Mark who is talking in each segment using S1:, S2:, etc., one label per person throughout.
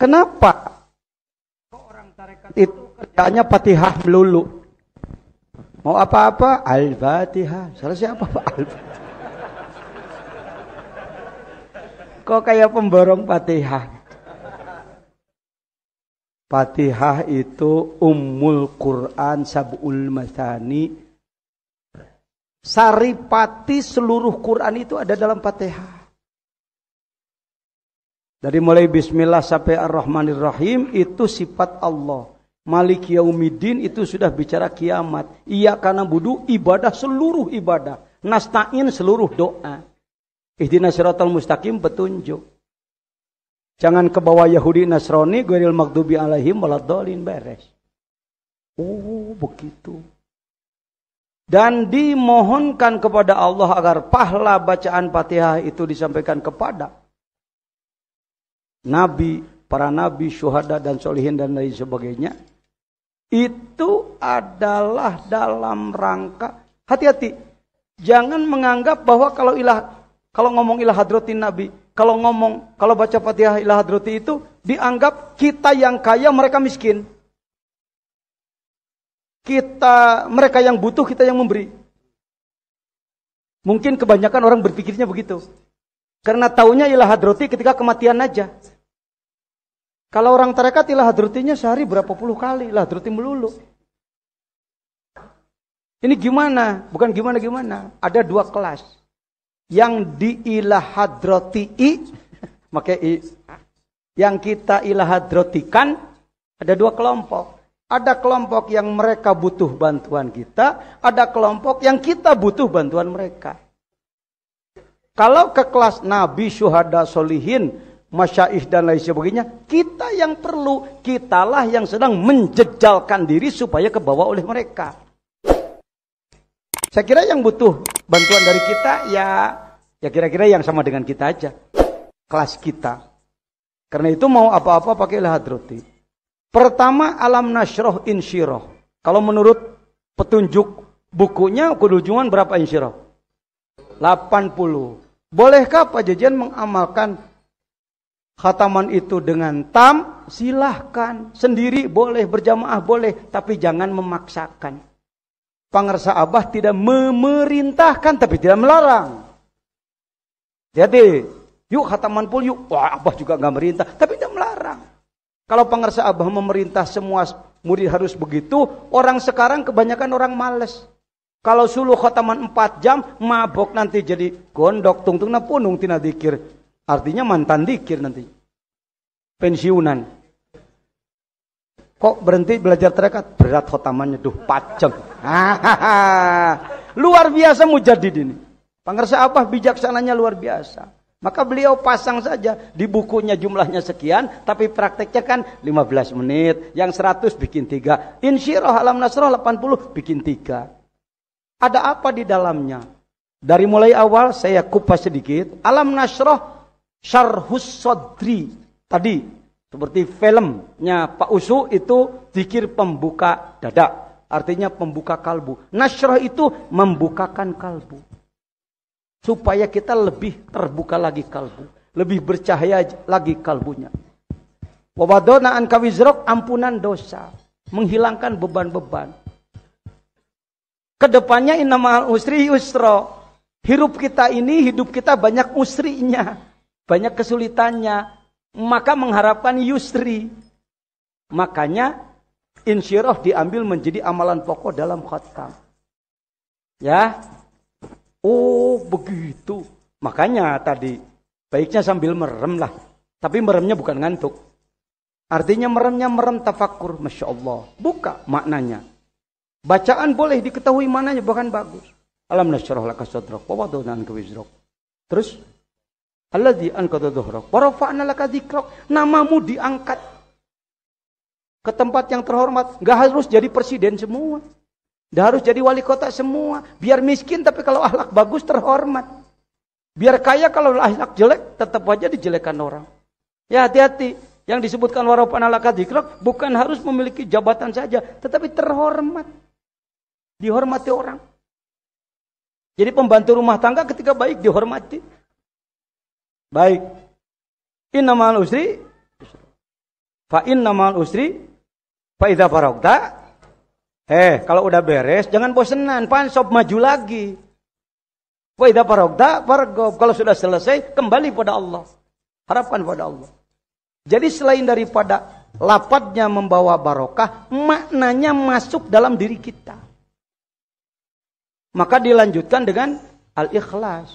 S1: Kenapa orang tarekat itu kerjanya patihah melulu? Mau apa-apa? Al-Fatihah. Salah siapa Pak? al Kok kayak pemborong patihah? Patihah itu umul Quran sab'ul masani. Saripati seluruh Quran itu ada dalam Fatihah. Dari mulai bismillah sampai ar-Rahmanir-Rahim itu sifat Allah. Malik yaumidin itu sudah bicara kiamat. Ia karena budu ibadah seluruh ibadah. Nasta'in seluruh doa. Ihdina siratal mustaqim petunjuk. Jangan ke bawah Yahudi Nasrani gueril maghdubi alaihim dolin beres. Oh, begitu. Dan dimohonkan kepada Allah agar pahala bacaan Fatihah itu disampaikan kepada nabi, para nabi, syuhada dan solihin dan lain sebagainya itu adalah dalam rangka hati-hati jangan menganggap bahwa kalau ilah kalau ngomong ilah hadrotin nabi kalau ngomong kalau baca fatihah ilah hadrotin itu dianggap kita yang kaya mereka miskin kita mereka yang butuh kita yang memberi mungkin kebanyakan orang berpikirnya begitu karena taunya ilah hadroti ketika kematian aja. Kalau orang tarekat ilah hadrotinya sehari berapa puluh kali ilah hadroti melulu. Ini gimana? Bukan gimana-gimana. Ada dua kelas. Yang di ilah pakai i. Yang kita ilah hadrotikan, ada dua kelompok. Ada kelompok yang mereka butuh bantuan kita, ada kelompok yang kita butuh bantuan mereka. Kalau ke kelas nabi, syuhada, solihin, masyaih dan lain sebagainya, kita yang perlu, kitalah yang sedang menjejalkan diri supaya kebawa oleh mereka. Saya kira yang butuh bantuan dari kita ya ya kira-kira yang sama dengan kita aja. Kelas kita. Karena itu mau apa-apa pakai lahat roti. Pertama alam nasroh insyirah. Kalau menurut petunjuk bukunya kudujungan berapa insyirah? 80. Bolehkah Pak Jajan mengamalkan khataman itu dengan tam? Silahkan. Sendiri boleh, berjamaah boleh. Tapi jangan memaksakan. Pangersa Abah tidak memerintahkan tapi tidak melarang. Jadi, yuk khataman pul yuk. Wah, Abah juga nggak merintah, tapi tidak melarang. Kalau pangersa Abah memerintah semua murid harus begitu, orang sekarang kebanyakan orang males. Kalau suluh khotaman 4 jam, mabok nanti jadi gondok, tungtungna punung tina dikir. Artinya mantan dikir nanti. Pensiunan. Kok berhenti belajar terekat? Berat khotamannya, duh pacem. luar biasa mujadid ini. Pangersa apa bijaksananya luar biasa. Maka beliau pasang saja di bukunya jumlahnya sekian, tapi prakteknya kan 15 menit, yang 100 bikin 3. Insyirah alam nasroh 80 bikin tiga. Ada apa di dalamnya? Dari mulai awal saya kupas sedikit. Alam nasroh syarhus sodri. Tadi seperti filmnya Pak Usu itu zikir pembuka dada. Artinya pembuka kalbu. Nasroh itu membukakan kalbu. Supaya kita lebih terbuka lagi kalbu. Lebih bercahaya lagi kalbunya. Wawadona ankawizrok ampunan dosa. Menghilangkan beban-beban Kedepannya nama usri yusro. Hirup kita ini, hidup kita banyak usrinya. Banyak kesulitannya. Maka mengharapkan yusri. Makanya insyirah diambil menjadi amalan pokok dalam khatam. Ya. Oh begitu. Makanya tadi baiknya sambil merem lah. Tapi meremnya bukan ngantuk. Artinya meremnya merem tafakur. Masya Allah. Buka maknanya. Bacaan boleh diketahui mananya bahkan bagus. Alam nasyarah laka sadrak wa wadana anka wizrak. Terus alladzi anqadha dhuhrak wa rafa'na laka dzikrak. Namamu diangkat ke tempat yang terhormat. Enggak harus jadi presiden semua. Enggak harus jadi wali kota semua. Biar miskin tapi kalau akhlak bagus terhormat. Biar kaya kalau akhlak jelek tetap aja dijelekan orang. Ya hati-hati, yang disebutkan warofan ala bukan harus memiliki jabatan saja, tetapi terhormat dihormati orang. Jadi pembantu rumah tangga ketika baik dihormati. Baik. Inna ma'al usri fa inna ma'al usri fa idza faragta eh kalau udah beres jangan bosenan, sop maju lagi. Fa idza faragta fargob kalau sudah selesai kembali pada Allah. harapkan pada Allah. Jadi selain daripada lapatnya membawa barokah, maknanya masuk dalam diri kita. Maka dilanjutkan dengan al-ikhlas.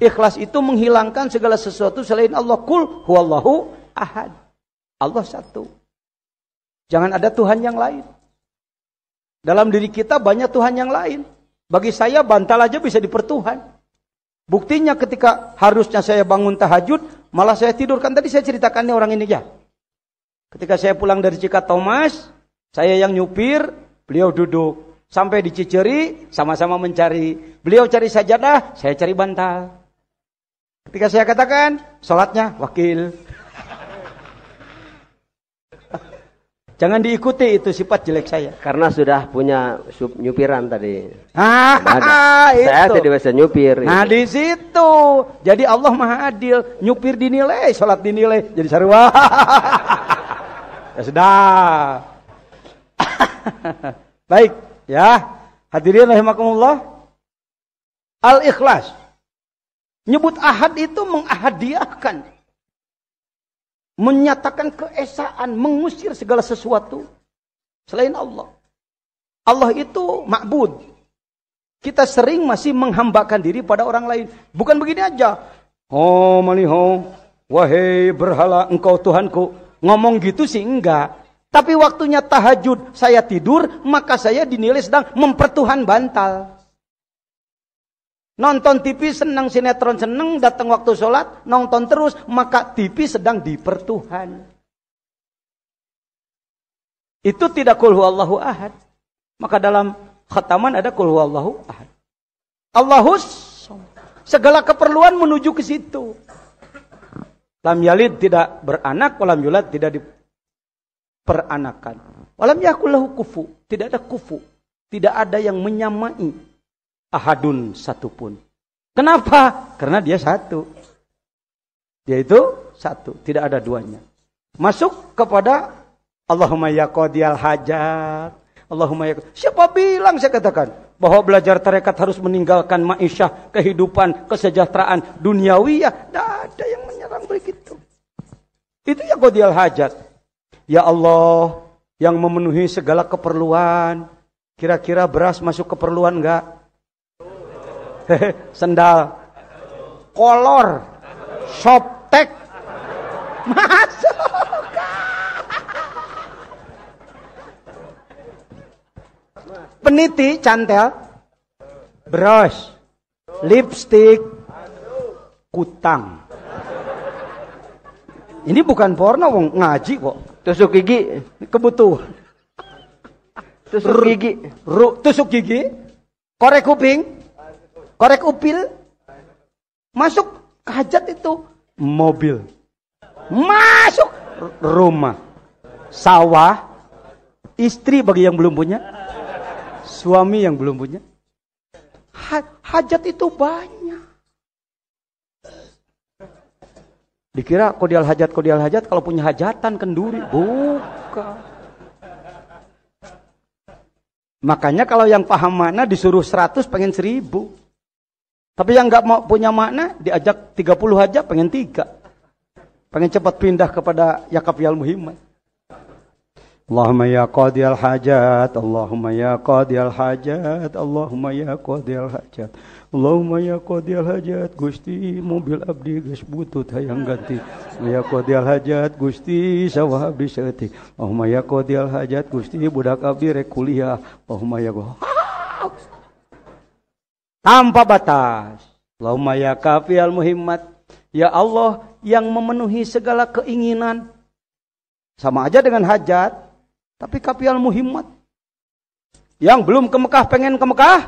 S1: Ikhlas itu menghilangkan segala sesuatu selain Allah. Kul huwallahu ahad. Allah satu. Jangan ada Tuhan yang lain. Dalam diri kita banyak Tuhan yang lain. Bagi saya bantal aja bisa dipertuhan. Buktinya ketika harusnya saya bangun tahajud, malah saya tidurkan. Tadi saya ceritakan nih orang ini ya. Ketika saya pulang dari Cika Thomas, saya yang nyupir, beliau duduk. Sampai di sama-sama mencari. Beliau cari sajadah, saya cari bantal. Ketika saya katakan, sholatnya
S2: wakil. Jangan diikuti itu sifat jelek saya. Karena sudah punya sub nyupiran tadi. Ah, ada. Ah, itu. Saya tidak bisa nyupir. Nah di situ. Jadi
S1: Allah maha adil. Nyupir dinilai, sholat dinilai. Jadi sarwa. ya sudah. Baik. Ya, hadirin rahimakumullah. Al-ikhlas. Nyebut ahad itu mengahadiahkan. Menyatakan keesaan, mengusir segala sesuatu selain Allah. Allah itu ma'bud. Kita sering masih menghambakan diri pada orang lain. Bukan begini aja. Oh, maliho, wahai berhala engkau Tuhanku. Ngomong gitu sih enggak. Tapi waktunya tahajud saya tidur, maka saya dinilai sedang mempertuhan bantal. Nonton TV senang sinetron senang, datang waktu sholat, nonton terus, maka TV sedang dipertuhan. Itu tidak kulhu Allahu ahad. Maka dalam khataman ada kulhu Allahu ahad. Allahus segala keperluan menuju ke situ. Lam yalid tidak beranak, walam yulad tidak di, peranakan. Walam yakulahu kufu. Tidak ada kufu. Tidak ada yang menyamai ahadun satupun. Kenapa? Karena dia satu. Dia itu satu. Tidak ada duanya. Masuk kepada Allahumma yakodiyal hajat. Allahumma ya Siapa bilang saya katakan? bahwa belajar tarekat harus meninggalkan ma'isyah, kehidupan, kesejahteraan, Ya, Tidak ada yang menyerang begitu. Itu ya kodial hajat. Ya Allah, yang memenuhi segala keperluan. Kira-kira beras masuk keperluan enggak? Sendal. Kolor. Shoptek. Masuk. Peniti cantel. Brush. Lipstick. Kutang. Ini bukan porno, ngaji kok. Tusuk gigi kebutuh, Tusuk gigi, ru, tusuk gigi, korek kuping, korek upil, masuk hajat itu mobil, masuk rumah, sawah, istri bagi yang belum punya, suami yang belum punya. Hajat itu banyak. Dikira kodial hajat kodial hajat kalau punya hajatan kenduri, buka. Makanya kalau yang paham makna disuruh 100 pengen 1000. Tapi yang nggak mau punya makna diajak 30 aja pengen 3. Pengen cepat pindah kepada yakap yal اللهم يا قاضي الحاجات اللهم يا قاضي الحاجات اللهم يا قاضي الحاجات Allahumma ya qadiyal hajat Gusti mobil abdi geus butut hayang ganti ya qadiyal hajat Gusti sawah abdi seuti Allahumma ya qadiyal hajat Gusti budak abdi rek kuliah Allahumma ya go tanpa batas Allahumma ya kafial muhimmat ya Allah yang memenuhi segala keinginan sama aja dengan hajat tapi kapial muhimmat. Yang belum ke Mekah pengen ke Mekah.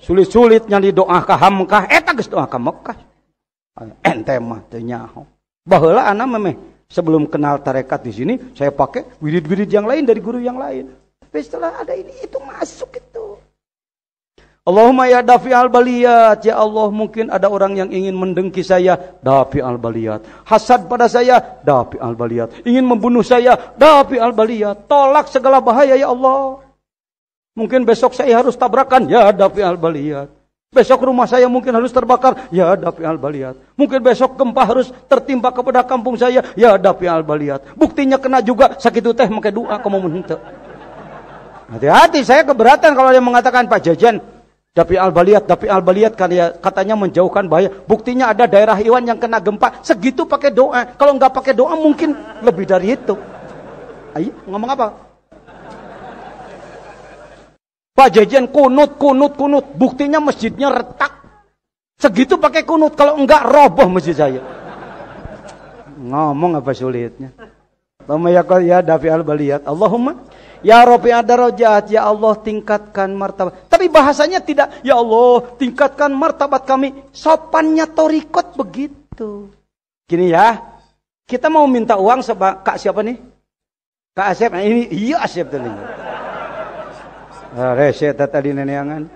S1: Sulit-sulitnya di doa ke Mekah. Eta doa ke Mekah. Ente mah teu nyaho. anak memeh sebelum kenal tarekat di sini saya pakai wirid-wirid yang lain dari guru yang lain. Tapi setelah ada ini itu masuk itu. Allahumma ya dafi al baliyat ya Allah mungkin ada orang yang ingin mendengki saya dafi al baliyat hasad pada saya dafi al baliyat ingin membunuh saya dafi al baliyat tolak segala bahaya ya Allah mungkin besok saya harus tabrakan ya dafi al baliyat Besok rumah saya mungkin harus terbakar, ya Dafi al-baliyat. Mungkin besok gempa harus tertimpa kepada kampung saya, ya Dafi al-baliyat. Buktinya kena juga sakit teh makai doa kamu menhente. Hati-hati, saya keberatan kalau dia mengatakan Pak Jajan, Dapi al baliat, dapi al baliat kan ya, katanya menjauhkan bahaya. Buktinya ada daerah Iwan yang kena gempa, segitu pakai doa. Kalau nggak pakai doa mungkin lebih dari itu. Ayo, ngomong apa? Pak jajian kunut, kunut, kunut. Buktinya masjidnya retak. Segitu pakai kunut, kalau enggak roboh masjid saya. Ngomong apa sulitnya? Lama ya, ya dafi al-baliyat. Allahumma Ya Rabbi darajat, ya Allah tingkatkan martabat. Tapi bahasanya tidak, ya Allah tingkatkan martabat kami. Sopannya torikot begitu. Gini ya, kita mau minta uang sama kak siapa nih? Kak Asep, nah, ini iya Asep tadi. Nah, Rese tadi neneangan.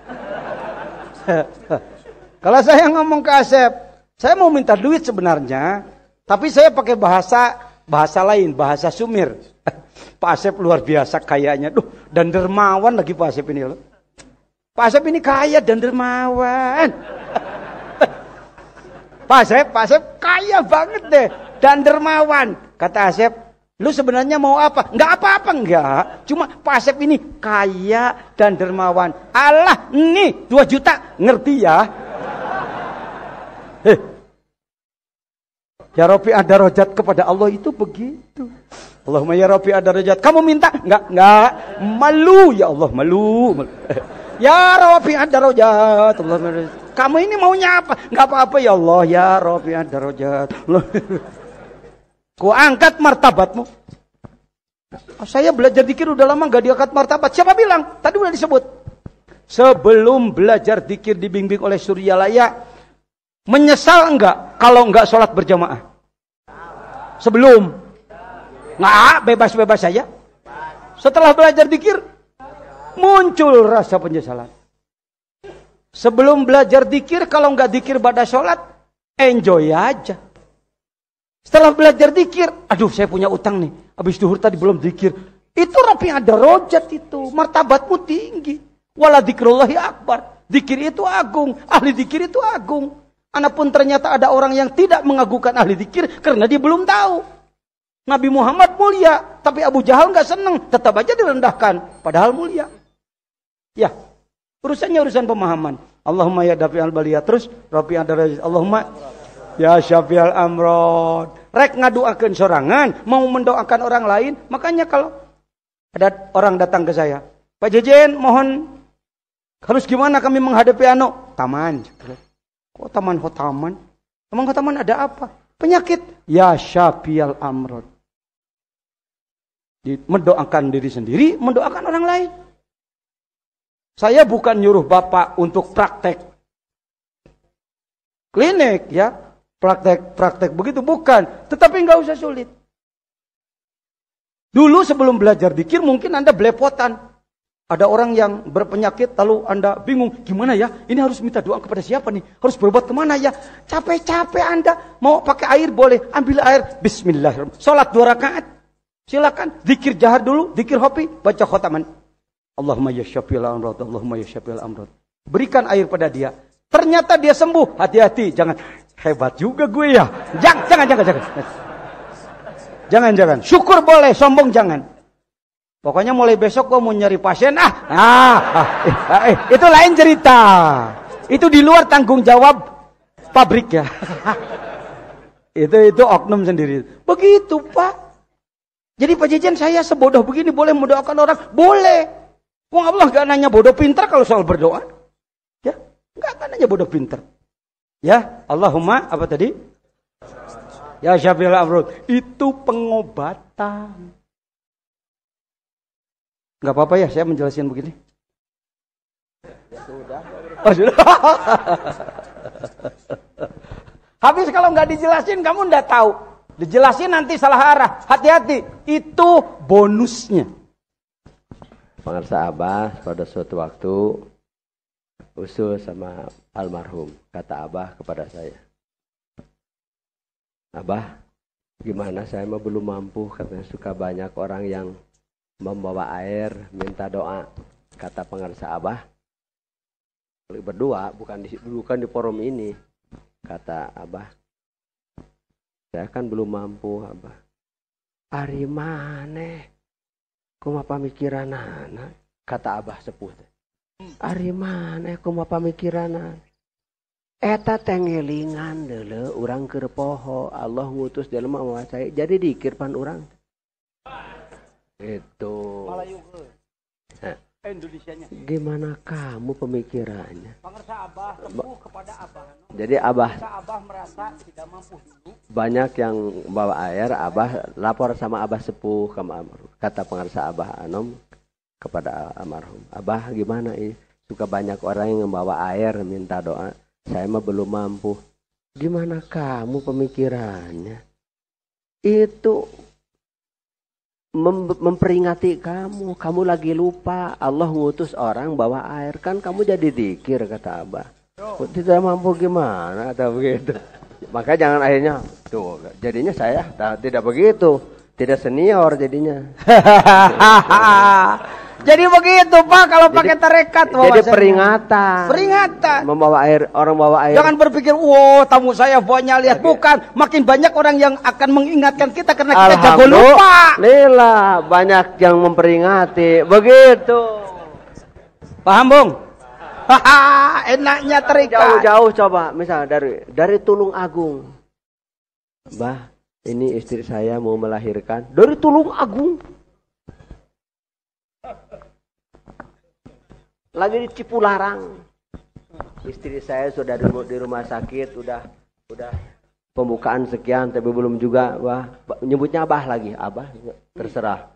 S1: Kalau saya ngomong ke Asep, saya mau minta duit sebenarnya, tapi saya pakai bahasa bahasa lain, bahasa Sumir. Pak Asep luar biasa kayaknya, Duh, dan dermawan lagi Pak Asep ini loh. Pak Asep ini kaya dan dermawan. Pak Asep, Pak Asep kaya banget deh dan dermawan. Kata Asep, lu sebenarnya mau apa? Enggak apa-apa enggak. Cuma Pak Asep ini kaya dan dermawan. Allah, nih 2 juta, ngerti ya? heh, Ya Rabbi ada rojat kepada Allah itu begitu. Allahumma ya Rabbi ada Kamu minta? Enggak, enggak. Malu ya Allah, malu. malu. ya Rabbi ada Allahumma ya Kamu ini maunya apa? Enggak apa-apa ya Allah, ya Rabbi ada derajat. Ku angkat martabatmu. Saya belajar dikir udah lama nggak diangkat martabat. Siapa bilang? Tadi udah disebut. Sebelum belajar dikir dibimbing oleh Suryalaya, menyesal enggak kalau enggak sholat berjamaah? Sebelum. Nggak, bebas-bebas saja. Setelah belajar dikir, muncul rasa penyesalan. Sebelum belajar dikir, kalau nggak dikir pada sholat, enjoy aja. Setelah belajar dikir, aduh saya punya utang nih. Habis duhur tadi belum dikir. Itu rapi ada rojat itu. Martabatmu tinggi. Wala dikirullahi akbar. Dikir itu agung. Ahli dikir itu agung. Anapun ternyata ada orang yang tidak mengagukan ahli dikir karena dia belum tahu. Nabi Muhammad mulia, tapi Abu Jahal nggak seneng, tetap aja direndahkan, padahal mulia. Ya, urusannya urusan pemahaman. Allahumma ya dafi al balia terus rafi Darajat. Allahumma ya syafi'al amrod. Rek ngaduakan sorangan, mau mendoakan orang lain, makanya kalau ada orang datang ke saya, Pak Jejen mohon harus gimana kami menghadapi Ano? Taman. Kok taman kok taman? Emang kok taman ada apa? Penyakit. Ya syafial amrod. Mendoakan diri sendiri, mendoakan orang lain. Saya bukan nyuruh Bapak untuk praktek klinik ya, praktek-praktek begitu bukan, tetapi nggak usah sulit. Dulu sebelum belajar dikir mungkin Anda belepotan. Ada orang yang berpenyakit lalu Anda bingung, gimana ya? Ini harus minta doa kepada siapa nih? Harus berobat kemana ya? Capek-capek Anda, mau pakai air boleh, ambil air, bismillahirrahmanirrahim. Salat dua rakaat, Silakan zikir jahar dulu, zikir hobi baca khotaman. Allahumma ya syafi'il amrad, Allahumma ya syafi'il amrad. Berikan air pada dia. Ternyata dia sembuh. Hati-hati, jangan hebat juga gue ya. Jangan, jangan, jangan, jangan. Jangan, jangan. Syukur boleh, sombong jangan. Pokoknya mulai besok gue mau nyari pasien. Ah, ah, ah eh, ah, eh. itu lain cerita. Itu di luar tanggung jawab pabrik ya. itu itu oknum sendiri. Begitu pak. Jadi Pak Jejen saya sebodoh begini boleh mendoakan orang? Boleh. Wong Allah gak nanya bodoh pinter kalau soal berdoa. Ya, gak, gak nanya bodoh pinter. Ya, Allahumma apa tadi? Ya Syafiul Amrud, itu pengobatan. Gak apa-apa ya saya menjelaskan begini? Oh, sudah. Habis kalau nggak dijelasin kamu ndak tahu. Dijelasin nanti salah arah. Hati-hati. Itu
S2: bonusnya. Pengarsa Abah pada suatu waktu usul sama almarhum. Kata Abah kepada saya. Abah, gimana saya mah belum mampu. Katanya suka banyak orang yang membawa air, minta doa. Kata pengarsa Abah. Berdua, bukan di, bukan di forum ini. Kata Abah, saya kan belum mampu abah ari koma kuma pamikiran anak kata abah sepuh ari koma kuma pamikiran Eta tengelingan dulu orang kerpoho Allah ngutus dalam awal saya jadi dikirpan orang. Itu.
S1: Nah. Indonesianya. Gimana
S2: kamu pemikirannya?
S1: Abah kepada Abah. Jadi Abah Abah merasa tidak mampu Banyak yang
S2: bawa air, Abah lapor sama Abah sepuh sama kata pengarSA Abah Anom kepada almarhum. Abah gimana ini? Suka banyak orang yang membawa air minta doa. Saya mah belum mampu. Gimana kamu pemikirannya? Itu mem memperingati kamu. Kamu lagi lupa. Allah ngutus orang bawa air. Kan kamu jadi dikir, kata Abah. Tidak mampu gimana, atau begitu. Maka jangan akhirnya, tuh jadinya saya nah, tidak begitu. Tidak senior jadinya.
S1: Jadi begitu Pak kalau jadi, pakai tarekat Jadi peringatan. Peringatan.
S2: Membawa air orang bawa air. Jangan berpikir,
S1: "Wow, tamu saya banyak lihat." Okay. Bukan, makin banyak orang yang akan mengingatkan kita karena kita jago lupa.
S2: Lila, banyak yang memperingati. Begitu. Paham, Bung? Haha, enaknya terikat. Jauh-jauh coba, misal dari dari Tulung Agung. Bah, ini istri saya mau melahirkan dari Tulung Agung lagi di Cipularang. Istri saya sudah di, di rumah sakit, udah udah pembukaan sekian tapi belum juga wah nyebutnya abah lagi abah terserah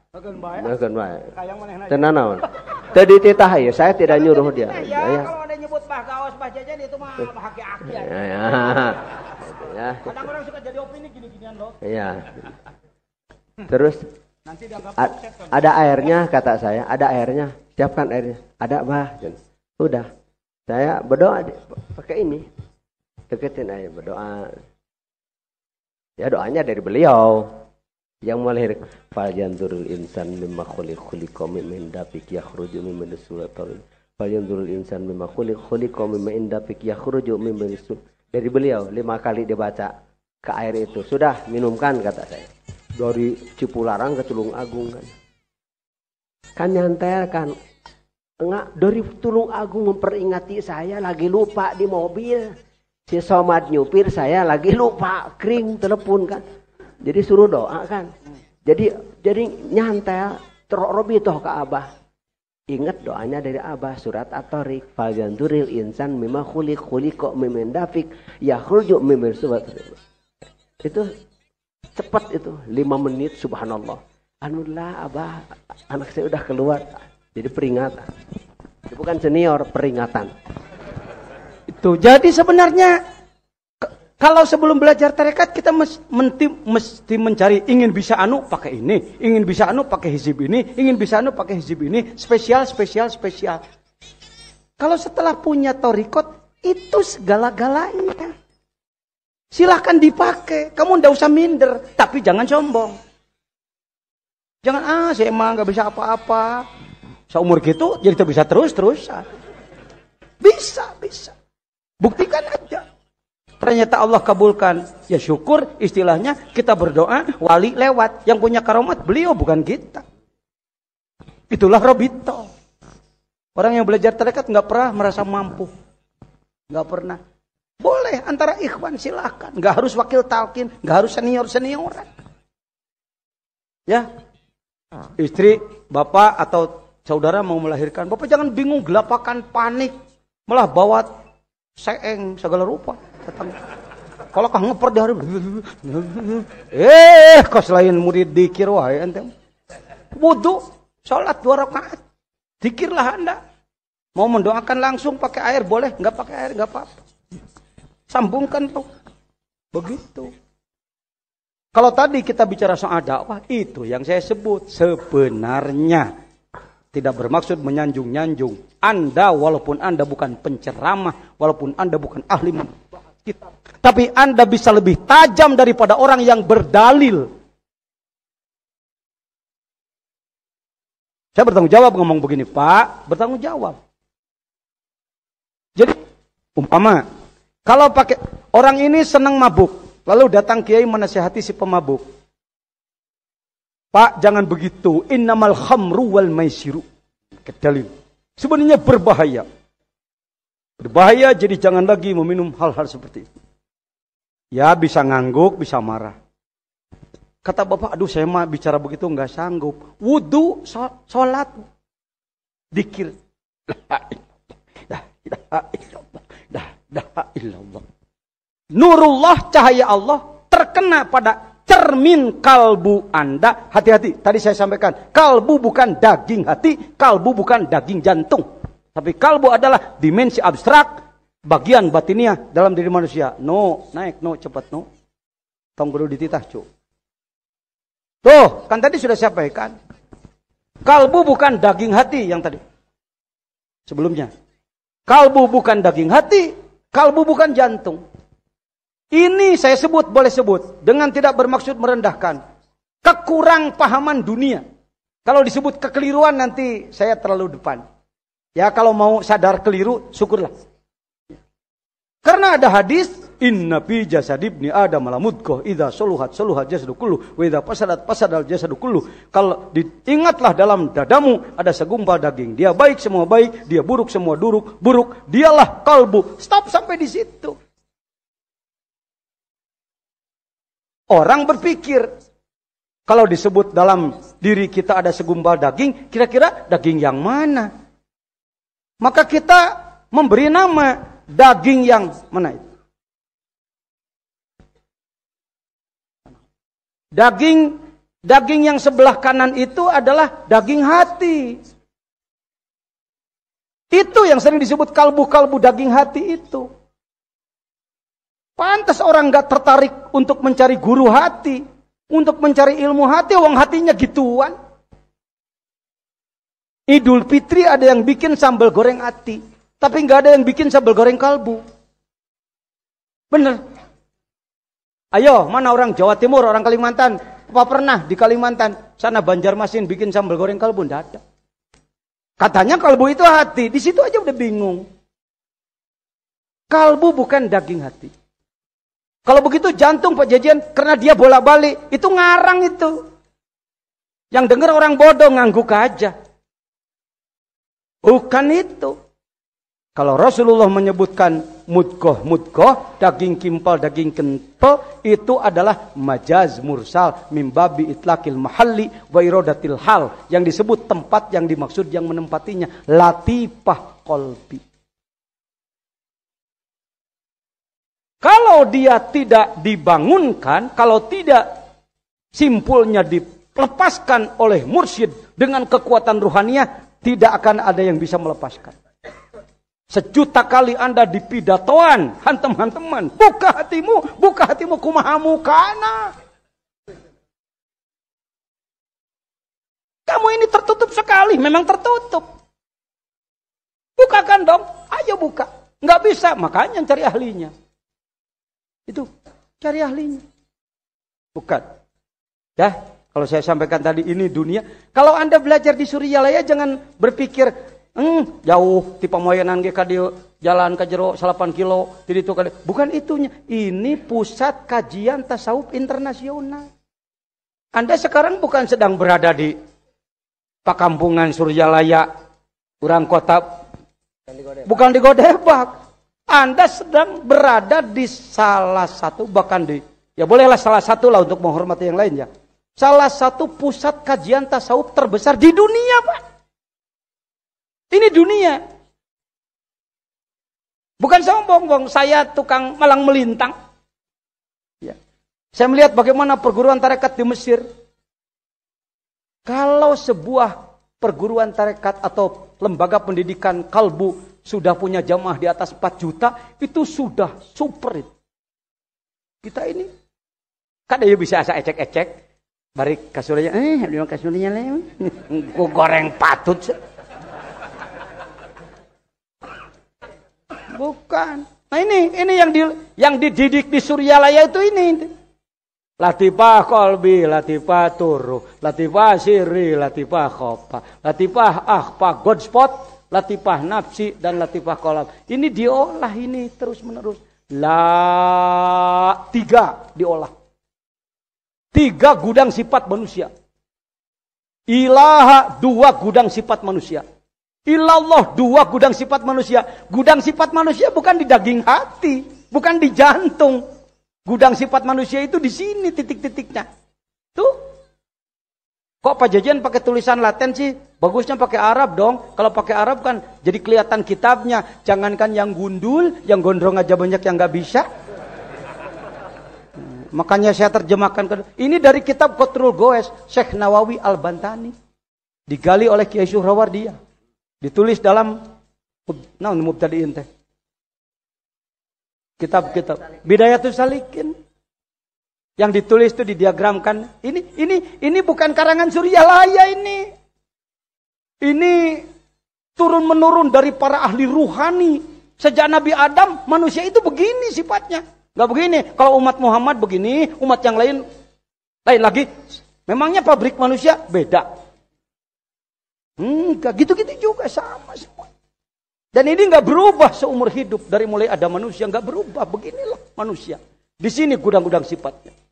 S2: tenan naon tadi titah ya saya tidak nyuruh dia ya, ya, kalau ada nyebut bah gaos bah jajan itu mah bah hak ya ya, ya. kadang orang suka jadi opini gini-ginian loh iya terus Nanti kan? ada airnya kata saya ada airnya siapkan airnya ada bah sudah saya berdoa pakai ini deketin air berdoa ya doanya dari beliau yang melahirkan fal insan mimma khuliqa khuliqa min dafik yakhruju min suratul fal insan mimma khuliqa khuliqa min dafik yakhruju min dari beliau lima kali dibaca ke air itu sudah minumkan kata saya dari Cipularang ke Tulung Agung kan kan nyantel kan enggak dari tulung agung memperingati saya lagi lupa di mobil si somad nyupir saya lagi lupa kering telepon kan jadi suruh doa kan jadi jadi nyantel terrobi toh ke abah ingat doanya dari abah surat at-tariq fajanturil insan kulik kulik kok kok dafik kerujuk mimmin subat itu cepat itu lima menit subhanallah Alhamdulillah, abah anak saya udah keluar jadi peringatan itu bukan senior peringatan itu jadi sebenarnya kalau sebelum belajar tarekat kita mesti,
S1: mesti mencari ingin bisa anu pakai ini, ingin bisa anu pakai hizib ini, ingin bisa anu pakai hizib ini, spesial spesial spesial. Kalau setelah punya torikot itu segala-galanya. Silahkan dipakai, kamu ndak usah minder, tapi jangan sombong. Jangan ah saya emang nggak bisa apa-apa. Seumur gitu jadi bisa terus-terusan. Bisa, bisa. Buktikan aja. Ternyata Allah kabulkan. Ya syukur istilahnya kita berdoa wali lewat. Yang punya karomat beliau bukan kita. Itulah Robito. Orang yang belajar terdekat nggak pernah merasa mampu. nggak pernah. Boleh antara ikhwan silahkan. nggak harus wakil talkin. nggak harus senior-senioran. Ya, Ah. istri, bapak atau saudara mau melahirkan, bapak jangan bingung, gelapakan, panik, malah bawa seeng segala rupa. Kalau kah ngeper di hari, eh, kau selain murid dikir wahai ya, ente, wudhu, sholat dua rakaat, dikirlah anda. Mau mendoakan langsung pakai air boleh, nggak pakai air nggak apa-apa. Sambungkan tuh, begitu. Kalau tadi kita bicara soal dakwah, itu yang saya sebut sebenarnya tidak bermaksud menyanjung-nyanjung. Anda walaupun Anda bukan penceramah, walaupun Anda bukan ahli membahas tapi Anda bisa lebih tajam daripada orang yang berdalil. Saya bertanggung jawab ngomong begini, Pak, bertanggung jawab. Jadi umpama kalau pakai orang ini senang mabuk, Lalu datang kiai menasihati si pemabuk. Pak, jangan begitu. Innamal khamru wal maisiru. Kedalil. Sebenarnya berbahaya. Berbahaya, jadi jangan lagi meminum hal-hal seperti itu. Ya, bisa ngangguk, bisa marah. Kata bapak, aduh saya mah bicara begitu nggak sanggup. Wudhu, sholat, dikir. Dah, dah, dah, dah, dah, dah, nurullah cahaya Allah terkena pada cermin kalbu Anda. Hati-hati, tadi saya sampaikan, kalbu bukan daging hati, kalbu bukan daging jantung. Tapi kalbu adalah dimensi abstrak, bagian batinnya dalam diri manusia. No, naik, no, cepat, no. Tong perlu dititah, cu. Tuh, kan tadi sudah saya sampaikan. Kalbu bukan daging hati yang tadi. Sebelumnya. Kalbu bukan daging hati, kalbu bukan jantung. Ini saya sebut, boleh sebut. Dengan tidak bermaksud merendahkan. Kekurang pahaman dunia. Kalau disebut kekeliruan nanti saya terlalu depan. Ya kalau mau sadar keliru, syukurlah. Karena ada hadis, Inna fi jasadib ada ada malamud koh idha soluhat soluhat jasadukulu kullu wa pasadat pasadal Kalau diingatlah dalam dadamu ada segumpal daging. Dia baik semua baik, dia buruk semua buruk, buruk. Dialah kalbu. Stop sampai di situ. Orang berpikir, kalau disebut dalam diri kita ada segumpal daging, kira-kira daging yang mana? Maka kita memberi nama daging yang mana itu? Daging daging yang sebelah kanan itu adalah daging hati. Itu yang sering disebut kalbu-kalbu daging hati itu. Pantas orang gak tertarik untuk mencari guru hati. Untuk mencari ilmu hati, uang hatinya gituan. Idul Fitri ada yang bikin sambal goreng hati. Tapi nggak ada yang bikin sambal goreng kalbu. Bener. Ayo, mana orang Jawa Timur, orang Kalimantan. Apa pernah di Kalimantan? Sana Banjarmasin bikin sambal goreng kalbu. Nggak ada. Katanya kalbu itu hati. Di situ aja udah bingung. Kalbu bukan daging hati. Kalau begitu jantung Pak Jajian karena dia bolak-balik itu ngarang itu. Yang dengar orang bodoh ngangguk aja. Bukan itu. Kalau Rasulullah menyebutkan mudkoh mudkoh daging kimpal daging kental itu adalah majaz mursal mimbabi itlakil mahalli wa iradatil hal yang disebut tempat yang dimaksud yang menempatinya latifah kolbi Kalau dia tidak dibangunkan, kalau tidak simpulnya dilepaskan oleh mursyid dengan kekuatan ruhaninya, tidak akan ada yang bisa melepaskan. Sejuta kali Anda dipidatoan, hantem-hanteman, buka hatimu, buka hatimu kumahamu kana. Kamu ini tertutup sekali, memang tertutup. Bukakan dong, ayo buka. Nggak bisa, makanya cari ahlinya. Itu cari ahlinya. Bukan. Ya, kalau saya sampaikan tadi ini dunia. Kalau Anda belajar di suryalaya jangan berpikir Hmm, jauh tipe moyonan ke kadio jalan ke jero 8 kilo jadi itu kali bukan itunya ini pusat kajian tasawuf internasional Anda sekarang bukan sedang berada di pakampungan suryalaya orang kota bukan di Godebak anda sedang berada di salah satu bahkan di ya bolehlah salah satu lah untuk menghormati yang lainnya. Salah satu pusat kajian tasawuf terbesar di dunia, Pak. Ini dunia. Bukan sombong, bong. Saya tukang malang melintang. Ya. Saya melihat bagaimana perguruan tarekat di Mesir. Kalau sebuah perguruan tarekat atau lembaga pendidikan kalbu sudah punya jamaah di atas 4 juta, itu sudah super. Kita ini, kan ya bisa saya ecek-ecek, barik kasurnya, eh, lima kasurnya lah, gue goreng patut. Bukan. Nah ini, ini yang di, yang dididik di Suryalaya itu ini. Latifah kolbi, latifah turu, latifah siri, latifah khopa, latifah pak, godspot, latifah nafsi dan latifah kolam. Ini diolah ini terus menerus. La tiga diolah. Tiga gudang sifat manusia. Ilaha dua gudang sifat manusia. Ilallah dua gudang sifat manusia. Gudang sifat manusia bukan di daging hati, bukan di jantung. Gudang sifat manusia itu di sini titik-titiknya. Tuh, Kok Pak Jajan pakai tulisan Latin sih? Bagusnya pakai Arab dong. Kalau pakai Arab kan jadi kelihatan kitabnya. Jangankan yang gundul, yang gondrong aja banyak yang nggak bisa. Makanya saya terjemahkan ke ini dari kitab Kotrul Goes Syekh Nawawi Al-Bantani. Digali oleh Kiai Syuhrawardi. Ditulis dalam naon mubtadiin Kitab-kitab Bidayatul Salikin. Yang ditulis itu didiagramkan. Ini ini ini bukan karangan Suryalaya ini. Ini turun menurun dari para ahli ruhani. Sejak Nabi Adam manusia itu begini sifatnya. Gak begini. Kalau umat Muhammad begini, umat yang lain lain lagi. Memangnya pabrik manusia beda. Enggak, gitu-gitu juga sama semua. Dan ini nggak berubah seumur hidup dari mulai ada manusia nggak berubah beginilah manusia. Di sini gudang-gudang sifatnya.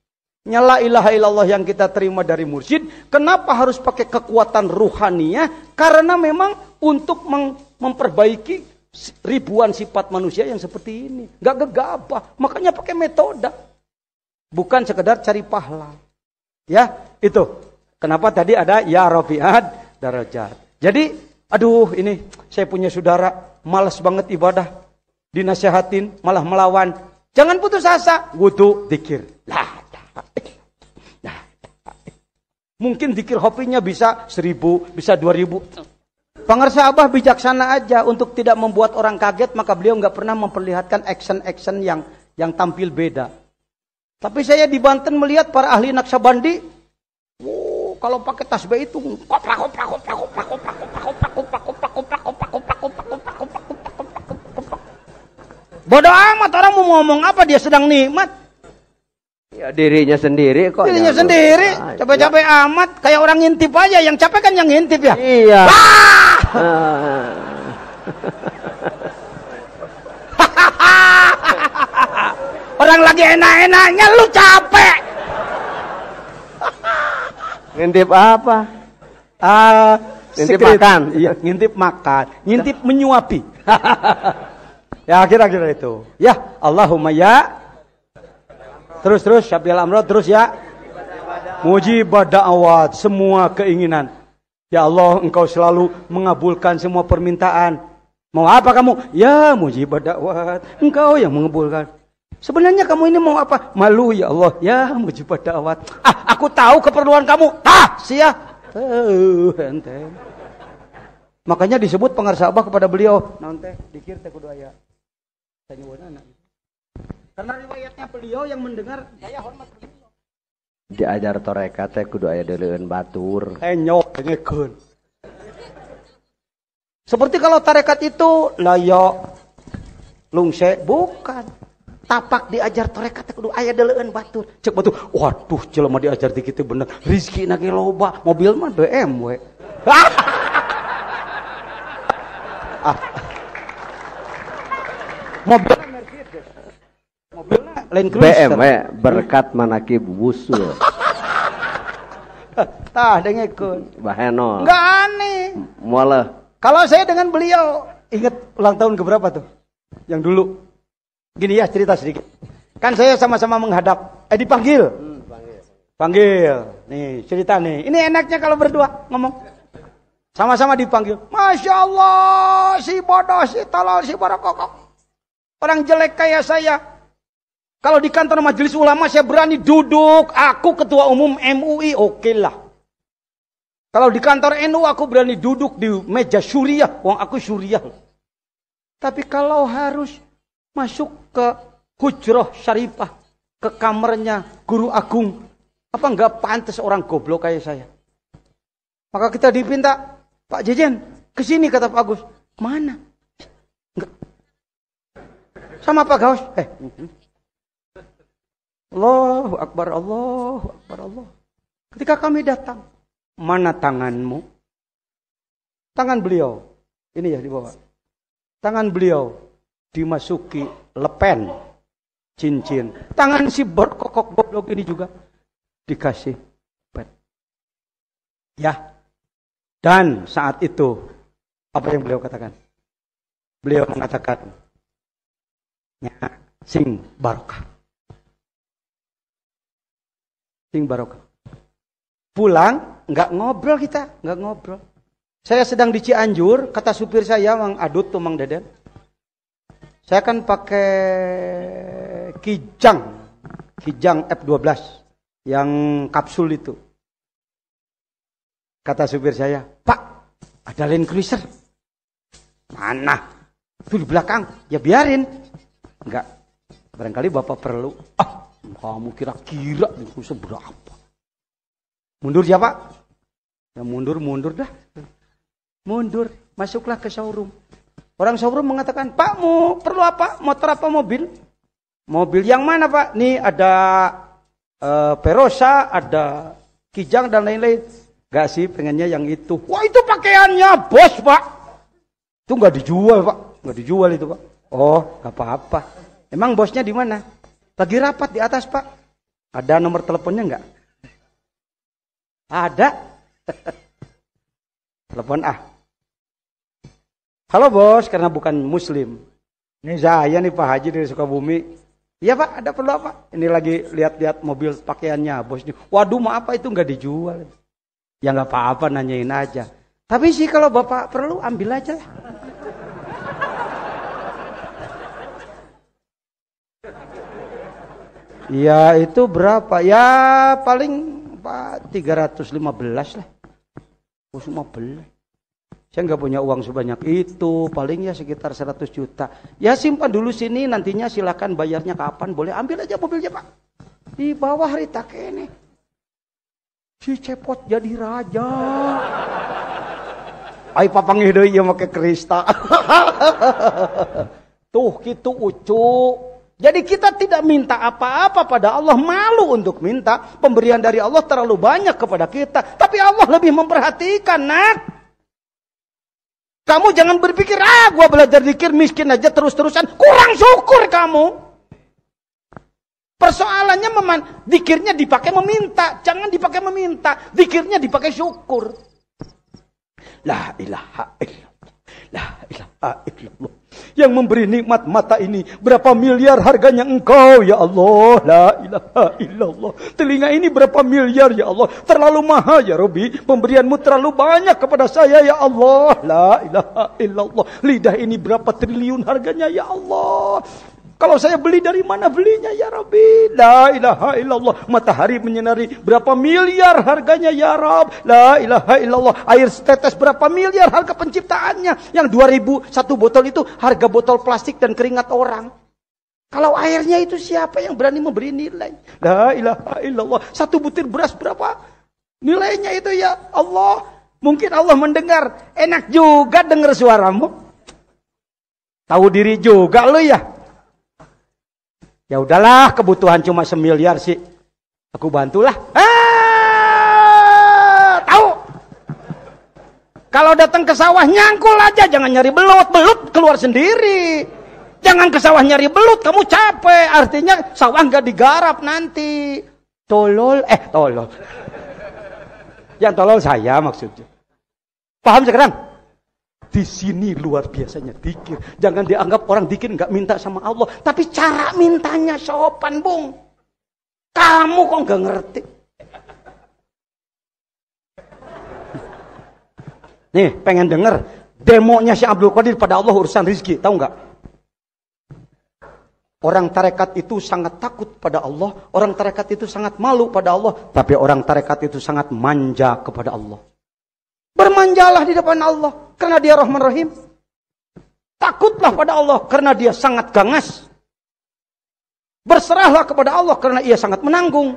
S1: Nyala ilaha illallah yang kita terima dari mursyid, kenapa harus pakai kekuatan ruhaninya? Karena memang untuk memperbaiki ribuan sifat manusia yang seperti ini. Gak gegabah, makanya pakai metode. Bukan sekedar cari pahala. Ya, itu. Kenapa tadi ada ya rafi'at darajat. Jadi, aduh ini saya punya saudara malas banget ibadah. Dinasehatin, malah melawan. Jangan putus asa, Wudu dikir. Lah, Mungkin dikir hopinya bisa seribu, bisa dua ribu. Pengersa Abah bijaksana aja untuk tidak membuat orang kaget, maka beliau nggak pernah memperlihatkan action-action yang yang tampil beda. Tapi saya di Banten melihat para ahli naksabandi, oh, kalau pakai tasbih itu Bodoh amat orang mau ngomong apa dia sedang nikmat.
S2: Ya dirinya sendiri kok. Dirinya sendiri.
S1: Capek-capek ya. amat kayak orang ngintip aja yang capek kan yang ngintip ya. Iya.
S2: Ah!
S1: orang lagi enak-enaknya lu capek.
S2: ngintip apa? Uh, ngintip secret. makan. Iya,
S1: ngintip makan. Ngintip menyuapi. ya kira-kira itu. Ya, Allahumma ya Terus terus Syabil Amrod terus ya. Mujibah da'awat, semua keinginan. Ya Allah, engkau selalu mengabulkan semua permintaan. Mau apa kamu? Ya mujibah da'awat, engkau yang mengabulkan. Sebenarnya kamu ini mau apa? Malu ya Allah. Ya mujibah da'awat. Ah, aku tahu keperluan kamu. Ah, sia. Tahu ente. Makanya disebut pengarsabah kepada beliau. Nanti dikir teh ya. aya. Tanya anak. Karena riwayatnya beliau yang mendengar, saya hormat beliau.
S2: Diajar torekat teh kudu aya deuleueun batur. Enyok dengekeun.
S1: Seperti kalau tarekat itu layo
S2: lungse bukan
S1: tapak diajar torekat kudu aya deuleun batur. Cek batur, waduh jelema diajar dikit kitu bener. Rizki nage loba, mobil mah BMW. ah.
S2: Mobil mobilnya BM eh, berkat manakib wusul tah dengekun baheno Gak aneh mualah
S1: kalau saya dengan beliau ingat ulang tahun keberapa tuh yang dulu gini ya cerita sedikit kan saya sama-sama menghadap eh dipanggil hmm, panggil. panggil nih cerita nih ini enaknya kalau berdua ngomong sama-sama dipanggil Masya Allah si bodoh si tolol si barokok orang jelek kayak saya kalau di kantor majelis ulama saya berani duduk, aku ketua umum MUI, oke okay lah. Kalau di kantor NU aku berani duduk di meja syuriah, uang aku syuriah. Tapi kalau harus masuk ke hujroh syarifah, ke kamarnya guru agung, apa enggak pantas orang goblok kayak saya? Maka kita dipinta, Pak Jejen, ke sini kata Pak Agus. Mana? Enggak. Sama Pak Gaus. Eh, Allahu Akbar, Allahu Akbar, Allah. Ketika kami datang, mana tanganmu? Tangan beliau, ini ya di bawah. Tangan beliau dimasuki lepen, cincin. Tangan si berkokok goblok ini juga dikasih pet. Ya. Dan saat itu, apa yang beliau katakan? Beliau mengatakan, ya, sing barokah. Sing barokah. Pulang, nggak ngobrol kita, nggak ngobrol. Saya sedang di Cianjur, kata supir saya, Mang Adut tuh Mang Deden. Saya kan pakai Kijang, Kijang F12 yang kapsul itu. Kata supir saya, Pak, ada Land Cruiser. Mana? Itu di belakang. Ya biarin. Enggak. Barangkali Bapak perlu. Oh, kamu kira-kira bisa berapa? Mundur siapa? Ya mundur, mundur dah. Mundur, masuklah ke showroom. Orang showroom mengatakan, Pak mau perlu apa? Motor apa mobil? Mobil yang mana Pak? Nih ada e, Perosa, ada Kijang dan lain-lain. Gak sih pengennya yang itu. Wah itu pakaiannya bos Pak. Itu nggak dijual Pak. Nggak dijual itu Pak. Oh, gak apa-apa. Emang bosnya di mana? lagi rapat di atas, Pak. Ada nomor teleponnya enggak? Ada. Telepon ah. Halo bos, karena bukan muslim. Ini saya nih Pak Haji dari Sukabumi. Iya Pak, ada perlu apa? Ini lagi lihat-lihat mobil pakaiannya bos. Waduh, mau apa itu nggak dijual. Ya nggak apa-apa nanyain aja. Tapi sih kalau Bapak perlu ambil aja lah. Ya itu berapa? Ya paling Pak 315 lah. Oh, beli. Saya nggak punya uang sebanyak itu, paling ya sekitar 100 juta. Ya simpan dulu sini, nantinya silakan bayarnya kapan boleh. Ambil aja mobilnya pak. Di bawah Rita kene. Si cepot jadi raja. Ayo papangih deh, ya pakai krista. Tuh gitu ucu. Jadi kita tidak minta apa-apa pada Allah, malu untuk minta. Pemberian dari Allah terlalu banyak kepada kita. Tapi Allah lebih memperhatikan, nak. Kamu jangan berpikir, ah gue belajar dikir miskin aja terus-terusan. Kurang syukur kamu. Persoalannya meman, dikirnya dipakai meminta. Jangan dipakai meminta. Dikirnya dipakai syukur. La ilaha illallah. La ilaha illallah. yang memberi nikmat mata ini berapa miliar harganya engkau ya Allah la ilaha illallah telinga ini berapa miliar ya Allah terlalu maha ya Rabbi pemberianmu terlalu banyak kepada saya ya Allah la ilaha illallah lidah ini berapa triliun harganya ya Allah Kalau saya beli dari mana belinya ya Rabbi? La ilaha illallah. Matahari menyinari berapa miliar harganya ya Rabb? La ilaha illallah. Air setetes berapa miliar harga penciptaannya? Yang 2000 satu botol itu harga botol plastik dan keringat orang. Kalau airnya itu siapa yang berani memberi nilai? La ilaha illallah. Satu butir beras berapa? Nilainya itu ya Allah. Mungkin Allah mendengar. Enak juga dengar suaramu. Tahu diri juga lo ya. Ya udahlah, kebutuhan cuma semiliar sih. Aku bantulah. Ah, tahu? Kalau datang ke sawah nyangkul aja, jangan nyari belut, belut keluar sendiri. Jangan ke sawah nyari belut, kamu capek. Artinya sawah nggak digarap nanti. Tolol, eh tolol. Yang tolol saya maksudnya. Paham sekarang? Di sini luar biasanya dikir. Jangan dianggap orang dikir nggak minta sama Allah. Tapi cara mintanya sopan, Bung. Kamu kok nggak ngerti? Nih, pengen denger demonya si Abdul Qadir pada Allah urusan rizki, tahu nggak? Orang tarekat itu sangat takut pada Allah, orang tarekat itu sangat malu pada Allah, tapi orang tarekat itu sangat manja kepada Allah. Bermanjalah di depan Allah karena dia Rahman Rahim. Takutlah pada Allah karena dia sangat ganas. Berserahlah kepada Allah karena ia sangat menanggung.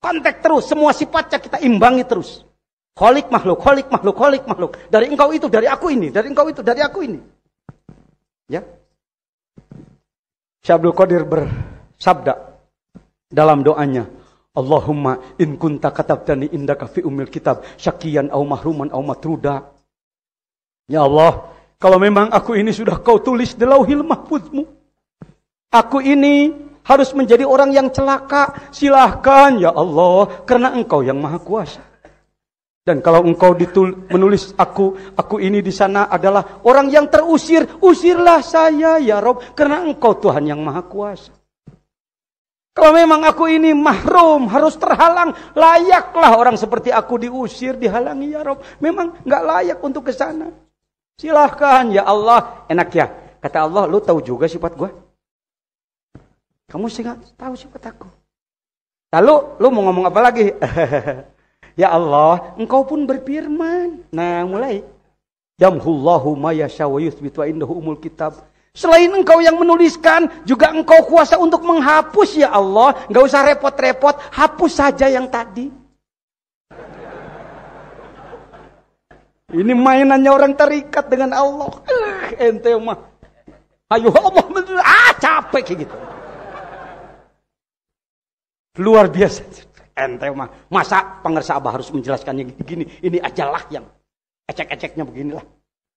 S1: Kontak terus, semua sifatnya kita imbangi terus. Kholik makhluk, kholik makhluk, kholik makhluk. Dari engkau itu, dari aku ini, dari engkau itu, dari aku ini. Ya. Syabdul Qadir bersabda dalam doanya. Allahumma in kunta katabtani indaka fi umil kitab syakian au mahruman au matruda. Ya Allah, kalau memang aku ini sudah kau tulis di lauhil mahfuzmu. Aku ini harus menjadi orang yang celaka. Silahkan ya Allah, karena engkau yang maha kuasa. Dan kalau engkau ditul, menulis aku, aku ini di sana adalah orang yang terusir, usirlah saya ya Rob, karena engkau Tuhan yang maha kuasa. Kalau memang aku ini mahrum, harus terhalang, layaklah orang seperti aku diusir, dihalangi ya Rob. Memang nggak layak untuk ke sana. Silahkan ya Allah, enak ya. Kata Allah, lu tahu juga sifat gue? Kamu sih nggak tahu sifat aku. Lalu nah, lu mau ngomong apa lagi? ya Allah, engkau pun berfirman. Nah mulai. Yamhullahu ma yasha wa yuthbitu indahu umul kitab. Selain engkau yang menuliskan, juga engkau kuasa untuk menghapus ya Allah. Enggak usah repot-repot, hapus saja yang tadi. Ini mainannya orang terikat dengan Allah. Eh, ente mah. Ayo Allah, ah capek kayak gitu. Luar biasa. Ente mah. Masa pengersa abah harus menjelaskannya gini. Ini ajalah yang ecek-eceknya beginilah.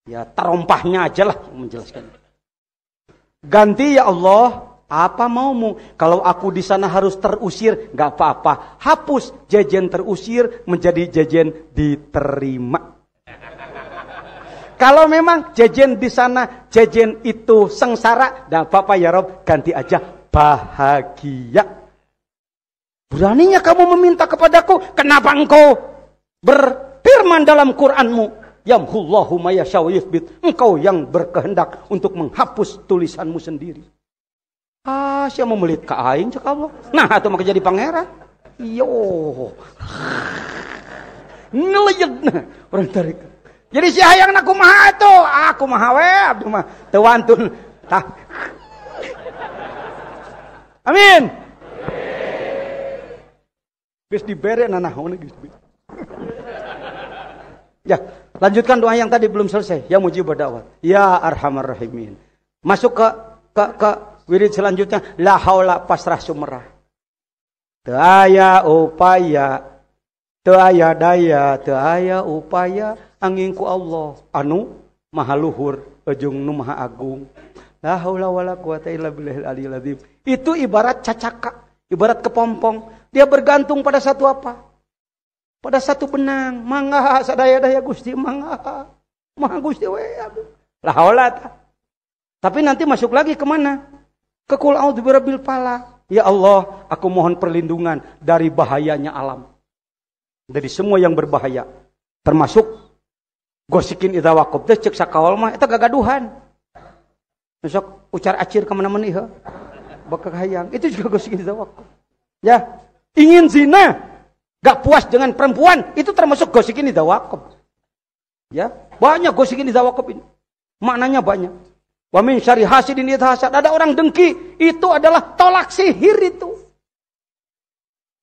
S1: Ya terompahnya ajalah menjelaskannya. Ganti ya Allah, apa maumu? Kalau aku di sana harus terusir, nggak apa-apa. Hapus jajan terusir menjadi jajan diterima. Kalau memang jajan di sana, jajan itu sengsara, nggak apa-apa ya Rob, ganti aja bahagia. Beraninya kamu meminta kepadaku, kenapa engkau berfirman dalam Quranmu? Yamhullahu mayasya wa yuthbit. Engkau yang berkehendak untuk menghapus tulisanmu sendiri. Ah, siapa memelit ke aing cek Allah. Nah, atau maka jadi pangeran. Yo. Ngelejegna orang tarik. Jadi si hayang nak kumaha itu, Ah, kumaha web, abdi mah teu Tah. Amin. Wis diberi nanaon geus. Ya, Lanjutkan doa yang tadi belum selesai. Ya mujibah dakwah Ya arhamar rahimin. Masuk ke ke ke wirid selanjutnya. La haula pasrah sumerah. Teaya upaya. Teaya daya. Teaya upaya. Anginku Allah. Anu maha luhur. Ujung nu maha agung. La haula wala quwata illa billahil Itu ibarat cacaka. Ibarat kepompong. Dia bergantung pada satu apa? pada satu benang mangga sadaya daya Gusti mangga mangga Gusti we lah olah tapi nanti masuk lagi kemana ke kul birabil pala ya Allah aku mohon perlindungan dari bahayanya alam dari semua yang berbahaya termasuk gosikin idawakob, waqab teh cek sakawal mah eta gagaduhan besok ucar acir kemana mana ieu bakal hayang itu juga gosikin idawakob, ya ingin zina Gak puas dengan perempuan, itu termasuk gosikin ini dawakob. Ya, banyak gosik ini dawakob ini. Maknanya banyak. Wa min syari hasidin idha hasad. Ada orang dengki, itu adalah tolak sihir itu.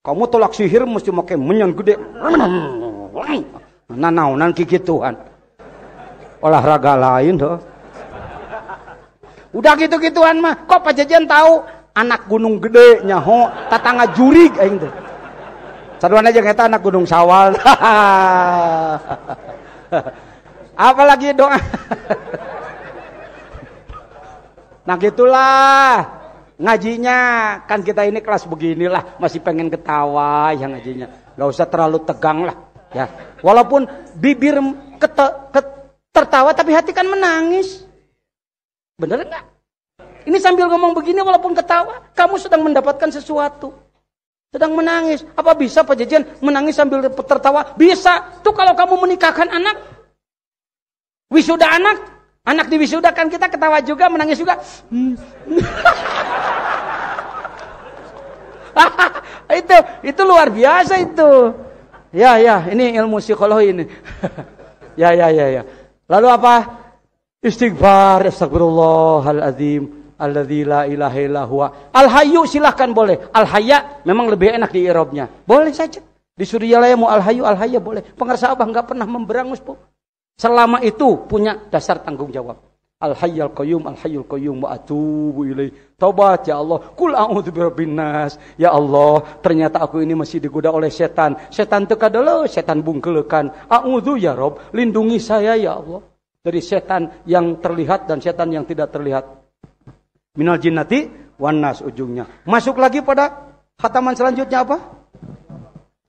S1: Kamu tolak sihir mesti pakai menyan gede. nan kiki Tuhan. Olahraga lain tuh. Udah gitu-gituan mah. Kok Pak Jajan tahu anak gunung gede nyaho tatangga jurig aing teh. Saduan aja eta anak Gunung Sawal. Apalagi doa. nah gitulah ngajinya kan kita ini kelas beginilah masih pengen ketawa ya ngajinya nggak usah terlalu tegang lah ya walaupun bibir kete, ket, tertawa tapi hati kan menangis bener nggak ini sambil ngomong begini walaupun ketawa kamu sedang mendapatkan sesuatu sedang menangis. Apa bisa Pak jajian menangis sambil tertawa? Bisa. Tuh kalau kamu menikahkan anak, wisuda anak, anak di wisuda kan kita ketawa juga, menangis juga. Hmm. itu itu luar biasa itu. Ya ya, ini ilmu psikologi ini. ya ya ya ya. Lalu apa? Istighfar, astagfirullahaladzim. Alladzi la ilaha illa huwa. Al hayyu silahkan boleh. Al hayya memang lebih enak di irobnya. Boleh saja. Di Surialaya mau al hayyu al hayya boleh. Pengerasa Abah nggak pernah memberangus, Bu. Selama itu punya dasar tanggung jawab. Al hayyul qayyum al hayyul qayyum wa atubu ilai. Taubat ya Allah. Kul a'udzu birabbin nas. Ya Allah, ternyata aku ini masih digoda oleh setan. Setan teka dulu, setan bungkelekan. A'udzu ya Rob, lindungi saya ya Allah dari setan yang terlihat dan setan yang tidak terlihat. Minal jinnati wan ujungnya. Masuk lagi pada khataman selanjutnya apa?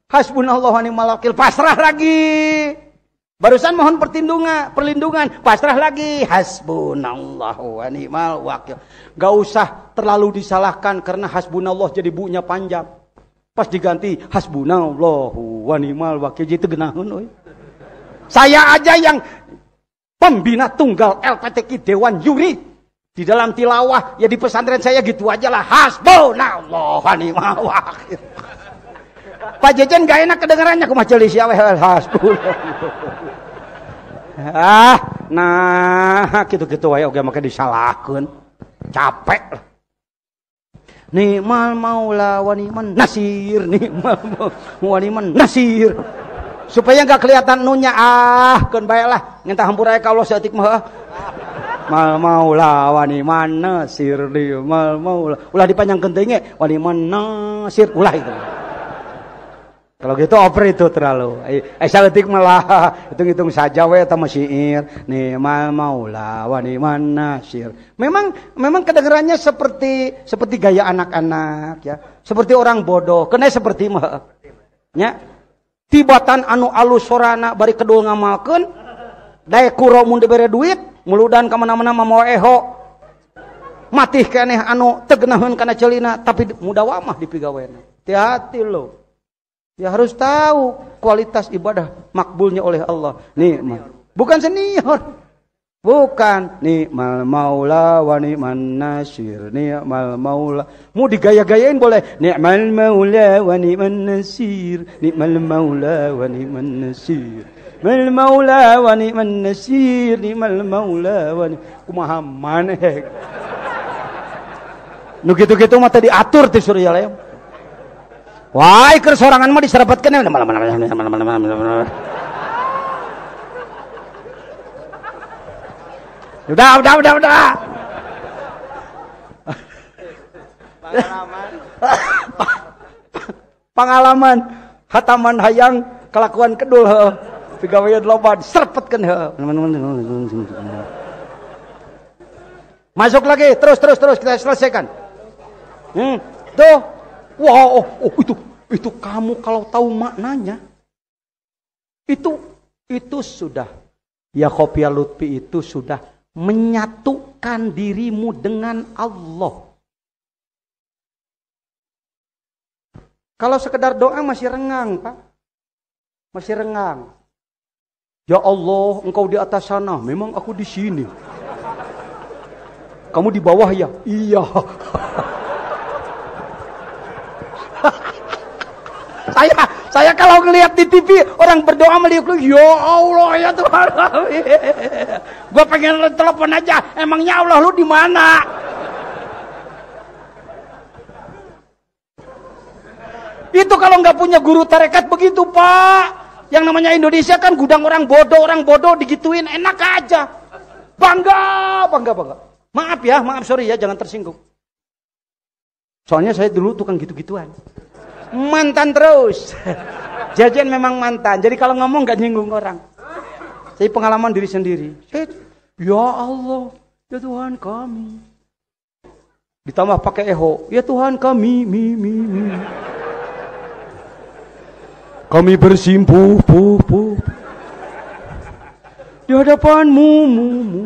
S1: Hasbunallahu wa ni'mal wakil. Pasrah lagi. Barusan mohon pertindungan, perlindungan, pasrah lagi. Hasbunallahu wa ni'mal wakil. Gak usah terlalu disalahkan karena hasbunallah jadi bunya panjang. Pas diganti hasbunallahu wa ni'mal wakil jadi genaheun Saya aja yang pembina tunggal LPTK Dewan Yurid. Di dalam tilawah, ya di pesantren saya gitu aja lah. Hasbunallah wa Pak Jejen gak enak kedengarannya ke majelis ya wehel ah, nah gitu-gitu wae oge make disalahkan Capek nih Nikmal maula wa ni'man nasir, nikmal maula wa ni'man nasir. Supaya nggak kelihatan nunya ah, keun bae lah. Ngentah hampura kalau seetik mah mal lah wani mana sir di mal lah ulah dipanjang gentengnya wani mana sir ulah itu kalau gitu oper itu terlalu eh, eh saya letik malah hitung-hitung saja we sama syair nih mal lah wani mana sir memang memang kedengarannya seperti seperti gaya anak-anak ya seperti orang bodoh kena seperti mah ya tibatan anu alus sorana bari kedul ngamalkan daya kuro mun berduit. duit meludan kemana-mana mau eho mati keneh anu tegenahun karena celina tapi mudah wamah di pigawena hati-hati lo ya harus tahu kualitas ibadah makbulnya oleh Allah nih bukan senior bukan nikmal maula wa ni'man nasir nikmal maula mau digaya-gayain boleh nikmal maula wa ni'man nasir nikmal maula wa ni'man nasir ni'mal maula wa ni'man nasir ni'mal maula wa kumaha maneh nu kitu-kitu mah tadi atur ti Surya Lem Wah, keur sorangan mah diserepetkeun malam malam Udah, udah, udah, udah. Pengalaman. Pengalaman hataman hayang kelakuan kedul pegawai loban serpetkan masuk lagi terus terus terus kita selesaikan hmm. tuh wow oh, oh, itu itu kamu kalau tahu maknanya itu itu sudah ya Khofia ya Lutfi itu sudah menyatukan dirimu dengan Allah kalau sekedar doa masih rengang pak masih rengang Ya Allah, engkau di atas sana. Memang aku di sini. Kamu di bawah ya? Iya. saya saya kalau ngelihat di TV orang berdoa melihat lu, ya Allah ya Tuhan Gua pengen telepon aja emangnya Allah lu di mana itu kalau nggak punya guru tarekat begitu pak yang namanya Indonesia kan gudang orang bodoh, orang bodoh digituin enak aja. Bangga, bangga, bangga. Maaf ya, maaf sorry ya, jangan tersinggung. Soalnya saya dulu tukang gitu-gituan. Mantan terus. Jajan memang mantan. Jadi kalau ngomong gak nyinggung orang. saya pengalaman diri sendiri. Ya Allah, ya Tuhan kami. Ditambah pakai eho. Ya Tuhan kami, mi, mi, mi. Kami bersimpuh, puh, puh. Di hadapanmu, mu, mu.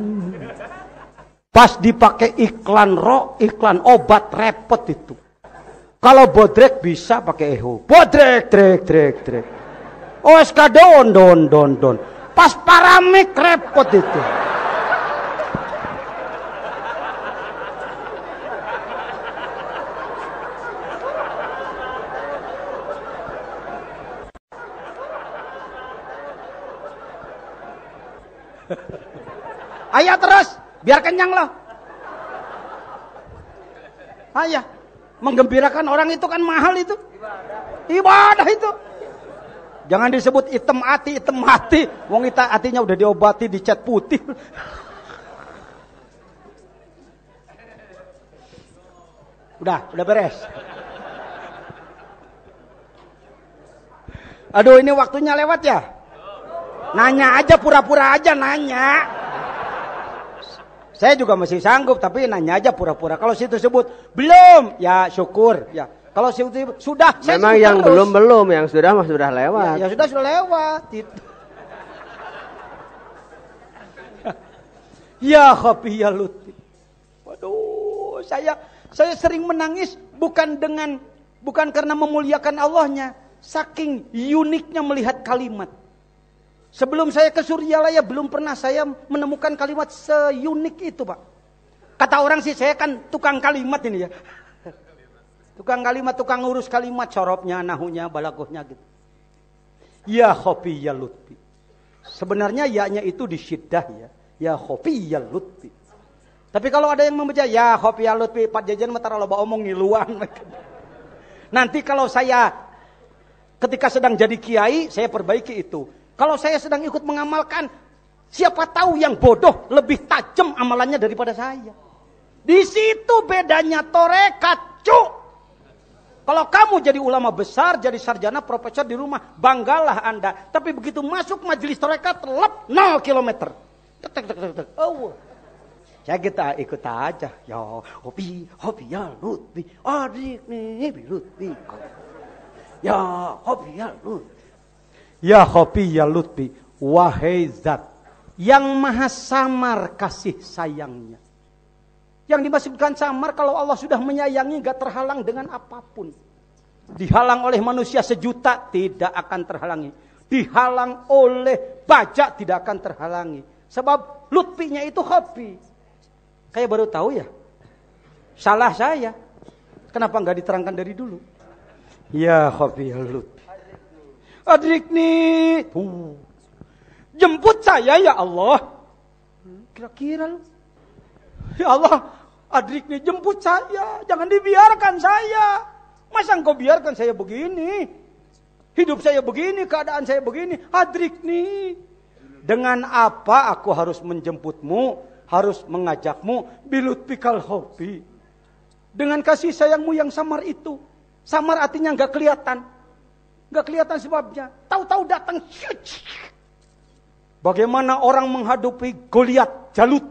S1: Pas dipakai iklan rok, iklan obat repot itu. Kalau bodrek bisa pakai eho. Bodrek, trek, trek, trek. OSK don, don, don, don. Pas paramik repot itu. Biar kenyang loh. Ayah, iya. menggembirakan orang itu kan mahal itu. Ibadah itu. Jangan disebut item hati, item hati. Wong kita hatinya udah diobati, dicat putih.
S2: Udah, udah beres.
S1: Aduh, ini waktunya lewat ya. Nanya aja, pura-pura aja nanya. Saya juga masih sanggup, tapi nanya aja pura-pura. Kalau situ sebut belum, ya syukur. Ya, kalau situ sudah. Saya Memang yang terus. belum
S2: belum, yang sudah mah sudah lewat. Ya, ya sudah
S1: sudah lewat. ya kopi ya luti.
S2: Waduh,
S1: saya saya sering menangis bukan dengan bukan karena memuliakan Allahnya, saking uniknya melihat kalimat. Sebelum saya ke Suryalaya belum pernah saya menemukan kalimat seunik itu, Pak. Kata orang sih saya kan tukang kalimat ini ya. Tukang kalimat, tukang ngurus kalimat, coropnya, nahunya, balagohnya gitu. Ya khofi ya lutfi. Sebenarnya yaknya itu di ya. Ya khofi ya lutfi. Tapi kalau ada yang membaca ya khofi ya lutfi, Pak Jajan matara loba omong ngiluan. Nanti kalau saya ketika sedang jadi kiai, saya perbaiki itu. Kalau saya sedang ikut mengamalkan, siapa tahu yang bodoh lebih tajam amalannya daripada saya. Di situ bedanya torekat, cuk. Kalau kamu jadi ulama besar, jadi sarjana, profesor di rumah, banggalah Anda. Tapi begitu masuk majelis torekat, lep 0 kilometer. Tek, tek, tek, tek. Oh. Saya kita ikut aja. Ya, hobi, hobi ya lutfi. Adik nih, lutfi. Ya, hobi ya lutfi. Ya khofi ya lutfi. Wahai zat. Yang maha samar kasih sayangnya. Yang dimaksudkan samar kalau Allah sudah menyayangi gak terhalang dengan apapun. Dihalang oleh manusia sejuta tidak akan terhalangi. Dihalang oleh bajak tidak akan terhalangi. Sebab lutfinya itu hobi. Kayak baru tahu ya. Salah saya. Kenapa nggak diterangkan dari dulu? Ya hobi ya lutfi. Adrikni. Tuh. Jemput saya ya Allah. Hmm, kira-kira lu. Ya Allah, adrikni jemput saya. Jangan dibiarkan saya. Masa engkau biarkan saya begini? Hidup saya begini, keadaan saya begini. Adrikni. Dengan apa aku harus menjemputmu? Harus mengajakmu bilut pikal hobi. Dengan kasih sayangmu yang samar itu. Samar artinya nggak kelihatan Gak kelihatan sebabnya. Tahu-tahu datang. Bagaimana orang menghadapi Goliat, Jalut.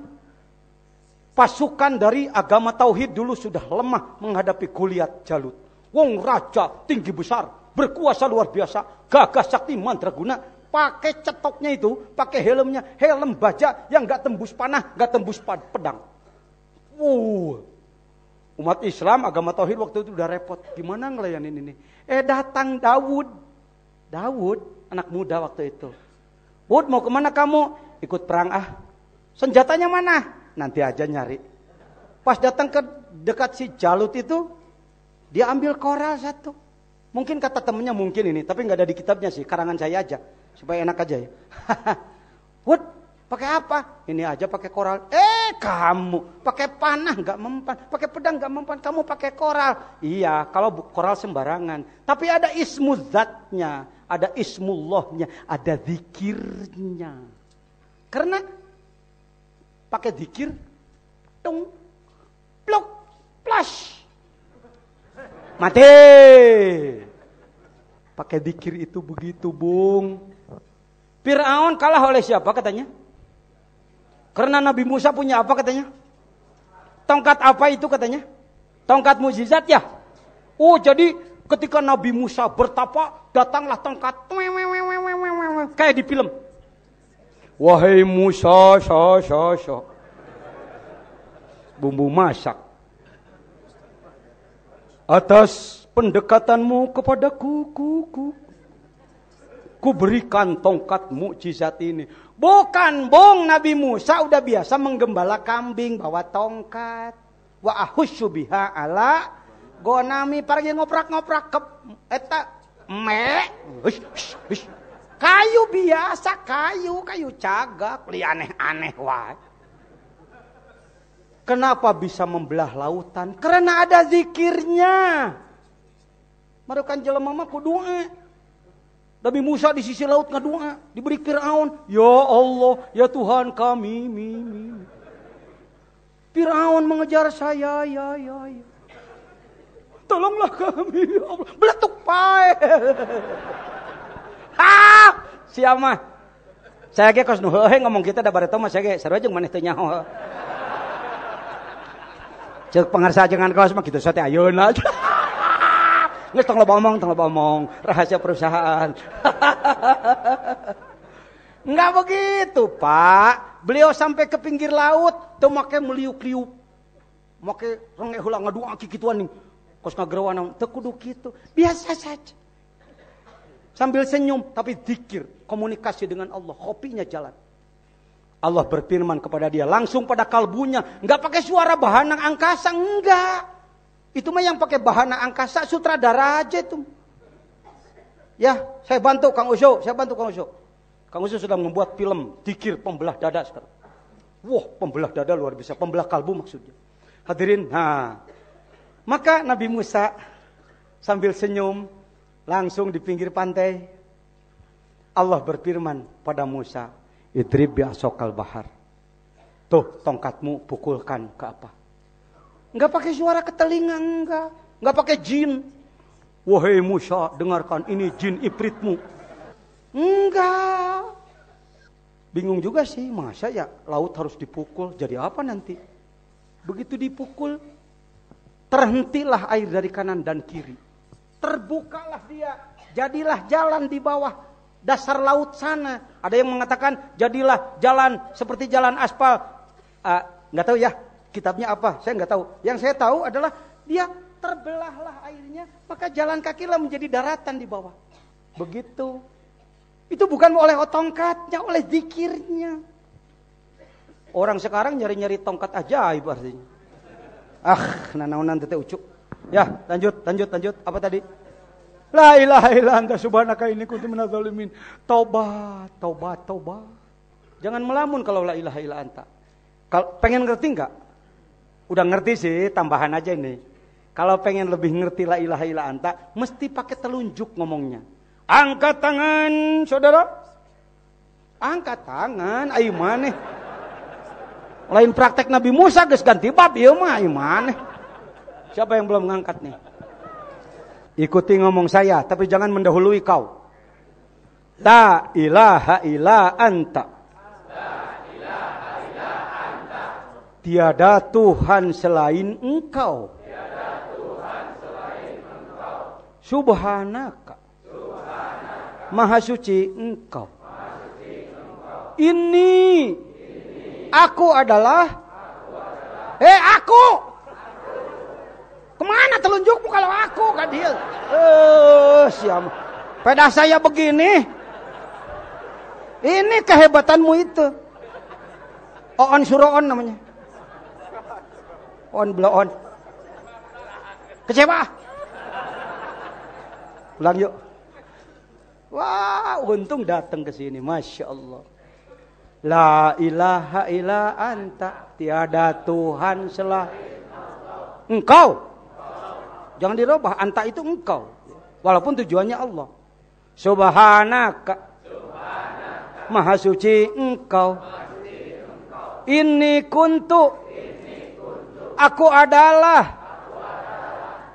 S1: Pasukan dari agama Tauhid dulu sudah lemah menghadapi Goliat, Jalut. Wong raja tinggi besar, berkuasa luar biasa, gagah sakti mantra guna pakai cetoknya itu, pakai helmnya, helm baja yang gak tembus panah, gak tembus pedang. Wow, Umat Islam agama tauhid waktu itu udah repot. Gimana ngelayanin ini? Eh datang Dawud. Dawud anak muda waktu itu. Wud, mau kemana kamu? Ikut perang ah. Senjatanya mana? Nanti aja nyari. Pas datang ke dekat si Jalut itu, dia ambil koral satu. Mungkin kata temennya mungkin ini, tapi nggak ada di kitabnya sih, karangan saya aja. Supaya enak aja ya. Wud, pakai apa? Ini aja pakai koral. Eh, kamu pakai panah nggak mempan, pakai pedang nggak mempan, kamu pakai koral. Iya, kalau koral sembarangan. Tapi ada ismu zatnya, ada ismullahnya, ada zikirnya. Karena pakai zikir, tung, plok, plash, mati. Pakai zikir itu begitu, Bung. Fir'aun kalah oleh siapa katanya? Karena Nabi Musa punya apa katanya? Tongkat apa itu katanya? Tongkat mujizat ya? Oh jadi ketika Nabi Musa bertapa, datanglah tongkat. Kayak di film. Wahai Musa, sa, sa, sa. Bumbu masak. Atas pendekatanmu kepada ku, ku. Ku berikan tongkat mujizat ini. Bukan bong Nabi Musa udah biasa menggembala kambing bawa tongkat. Wa ahusyubiha ala gonami pergi ngoprak-ngoprak ke eta me hush, kayu biasa kayu kayu cagak li aneh-aneh wae. Kenapa bisa membelah lautan? Karena ada zikirnya. Marukan jelema mah kudu e. Nabi Musa di sisi laut ngadua, diberi Firaun, "Ya Allah, ya Tuhan kami." mimi. Firaun mengejar saya, ya ya ya. Tolonglah kami, ya Allah. Beletuk pae. ah, siapa? Saya ge kos nuheuh ngomong kita da pada mah saya ge sarua jeung maneh teu nyaho. Ceuk pangarsa jangan kos mah kitu sate ayeuna nggak tengah omong, tengah omong, rahasia perusahaan. nggak begitu, Pak. Beliau sampai ke pinggir laut, tuh makai meliuk-liuk. Makai rengek hula ngadua kikituan nih. Kos ngagerawan, tuh kudu gitu. Biasa saja. Sambil senyum, tapi dzikir, Komunikasi dengan Allah, kopinya jalan. Allah berfirman kepada dia langsung pada kalbunya, nggak pakai suara bahan angkasa, enggak. Itu mah yang pakai bahana angkasa sutradara aja itu. Ya, saya bantu Kang Ujo, saya bantu Kang Ujo. Kang Ujo sudah membuat film Dikir Pembelah Dada sekarang. Wah, pembelah dada luar biasa, pembelah kalbu maksudnya. Hadirin, nah. Maka Nabi Musa sambil senyum langsung di pinggir pantai. Allah berfirman pada Musa, "Idrib bi asokal bahar." Tuh, tongkatmu pukulkan ke apa? Nggak pakai suara ke telinga, enggak. Nggak pakai jin. Wahai Musa, dengarkan ini jin ipritmu Enggak. Bingung juga sih, masa ya laut harus dipukul, jadi apa nanti? Begitu dipukul, terhentilah air dari kanan dan kiri. Terbukalah dia, jadilah jalan di bawah dasar laut sana. Ada yang mengatakan jadilah jalan seperti jalan aspal. Ah, nggak uh, tahu ya, kitabnya apa, saya nggak tahu. Yang saya tahu adalah dia terbelahlah airnya, maka jalan kakilah menjadi daratan di bawah. Begitu. Itu bukan oleh tongkatnya, oleh zikirnya. Orang sekarang nyari-nyari tongkat aja, ajaib artinya. Ah, nanaunan teteh ucuk. Ya, lanjut, lanjut, lanjut. Apa tadi? La ilaha illa anta subhanaka ini kuntu minadz Toba, toba, toba. Jangan melamun kalau la ilaha illa anta. Kalau pengen ngerti enggak? Udah ngerti sih, tambahan aja ini. Kalau pengen lebih ngerti la ilah illa anta, mesti pakai telunjuk ngomongnya. Angkat tangan, saudara. Angkat tangan, ayo mana? Lain praktek Nabi Musa guys ganti bab ya mah ayo mana? Siapa yang belum ngangkat nih? Ikuti ngomong saya, tapi jangan mendahului kau. La ilaha illa anta. Tiada Tuhan selain Engkau. Subhanaka. Maha suci Engkau. Ini, aku adalah, eh aku. Kemana telunjukmu kalau aku kan dia? Eh siam. Pedas saya begini. Ini kehebatanmu itu. Oon on namanya on blow on kecewa pulang yuk wah untung datang ke sini masya Allah La ilaha illa anta tiada Tuhan selain engkau. Jangan dirubah, anta itu engkau. Walaupun tujuannya Allah. Subhanaka. Maha suci engkau. Maha suci engkau. Ini kuntu. Aku adalah.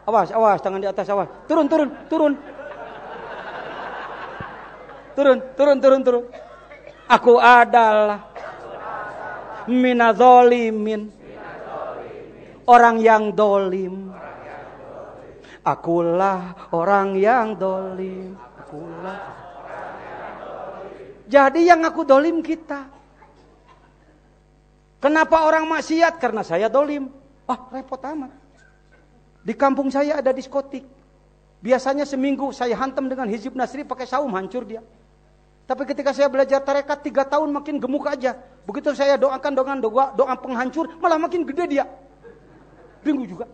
S1: Awas, awas, tangan di atas, awas. Turun, turun, turun. Turun, turun, turun, turun. Aku adalah minazolimin. Orang yang dolim. Akulah orang yang dolim. Akulah. Jadi yang aku dolim kita. Kenapa orang maksiat? Karena saya dolim. Wah, repot amat. Di kampung saya ada diskotik. Biasanya seminggu saya hantam dengan Hizib Nasri pakai saum, hancur dia. Tapi ketika saya belajar tarekat tiga tahun makin gemuk aja. Begitu saya doakan dengan doa, doa penghancur, malah makin gede dia. Bingung juga.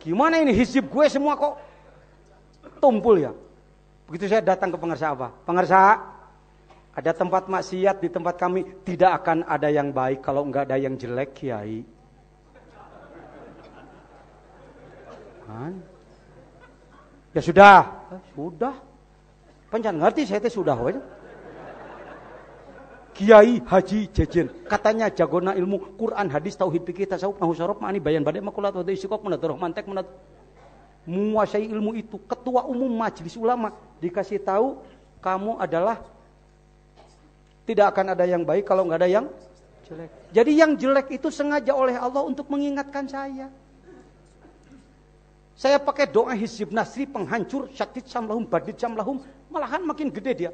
S1: Gimana ini hizib gue semua kok tumpul ya. Begitu saya datang ke pengersa apa? Pengersa, ada tempat maksiat di tempat kami, tidak akan ada yang baik kalau enggak ada yang jelek, Kiai. Ya sudah, sudah. Pencan ngerti saya teh sudah wajah. Kiai Haji Jejen katanya jagona ilmu Quran hadis tauhid fikih tasawuf nahwu syarab ma'ani bayan badai makulat wa istiqaq menatur mantek menat menguasai ilmu itu ketua umum majelis ulama dikasih tahu kamu adalah tidak akan ada yang baik kalau nggak ada yang jelek. Jadi yang jelek itu sengaja oleh Allah untuk mengingatkan saya. Saya pakai doa Hizib Nasri, penghancur, syakit samlahum, badit samlahum. Malahan makin gede dia.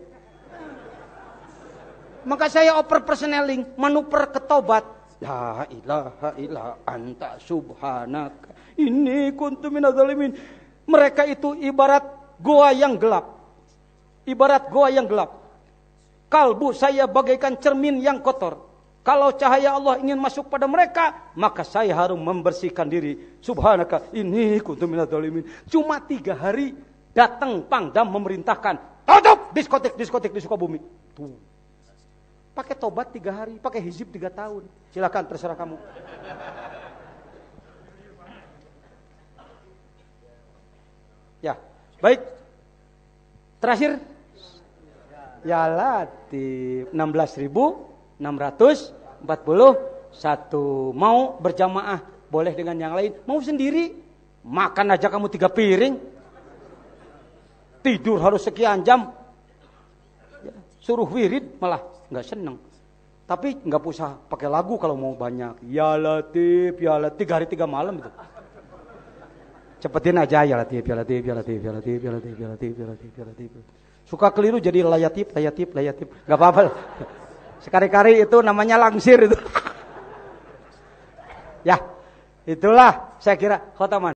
S1: Maka saya oper personeling, manuper ketobat. La ilaha illa anta subhanaka. Ini kuntu minadzalimin. Mereka itu ibarat goa yang gelap. Ibarat goa yang gelap. Kalbu saya bagaikan cermin yang kotor. Kalau cahaya Allah ingin masuk pada mereka, maka saya harus membersihkan diri. Subhanaka ini kuntu dolimin. Cuma tiga hari datang Pangdam memerintahkan, tutup diskotik-diskotik di Sukabumi. Tuh. Pakai tobat tiga hari, pakai hizib tiga tahun. Silakan terserah kamu. Ya, baik. Terakhir. Ya Latif, 16 ribu 641. Mau berjamaah boleh dengan yang lain, mau sendiri makan aja kamu tiga piring. Tidur harus sekian jam. Ya, suruh wirid malah nggak seneng. Tapi nggak usah pakai lagu kalau mau banyak. Ya Latif, Ya Latif, tiga hari tiga malam itu. Cepetin aja Ya Latif, Ya Latif, Ya Latif, Ya Latif, Ya Latif, Ya Latif, Ya Latif, Ya Latif. Suka keliru jadi layatip layatip layatip Gak apa-apa. Sekali-kali itu namanya langsir itu. ya, itulah saya kira khotaman.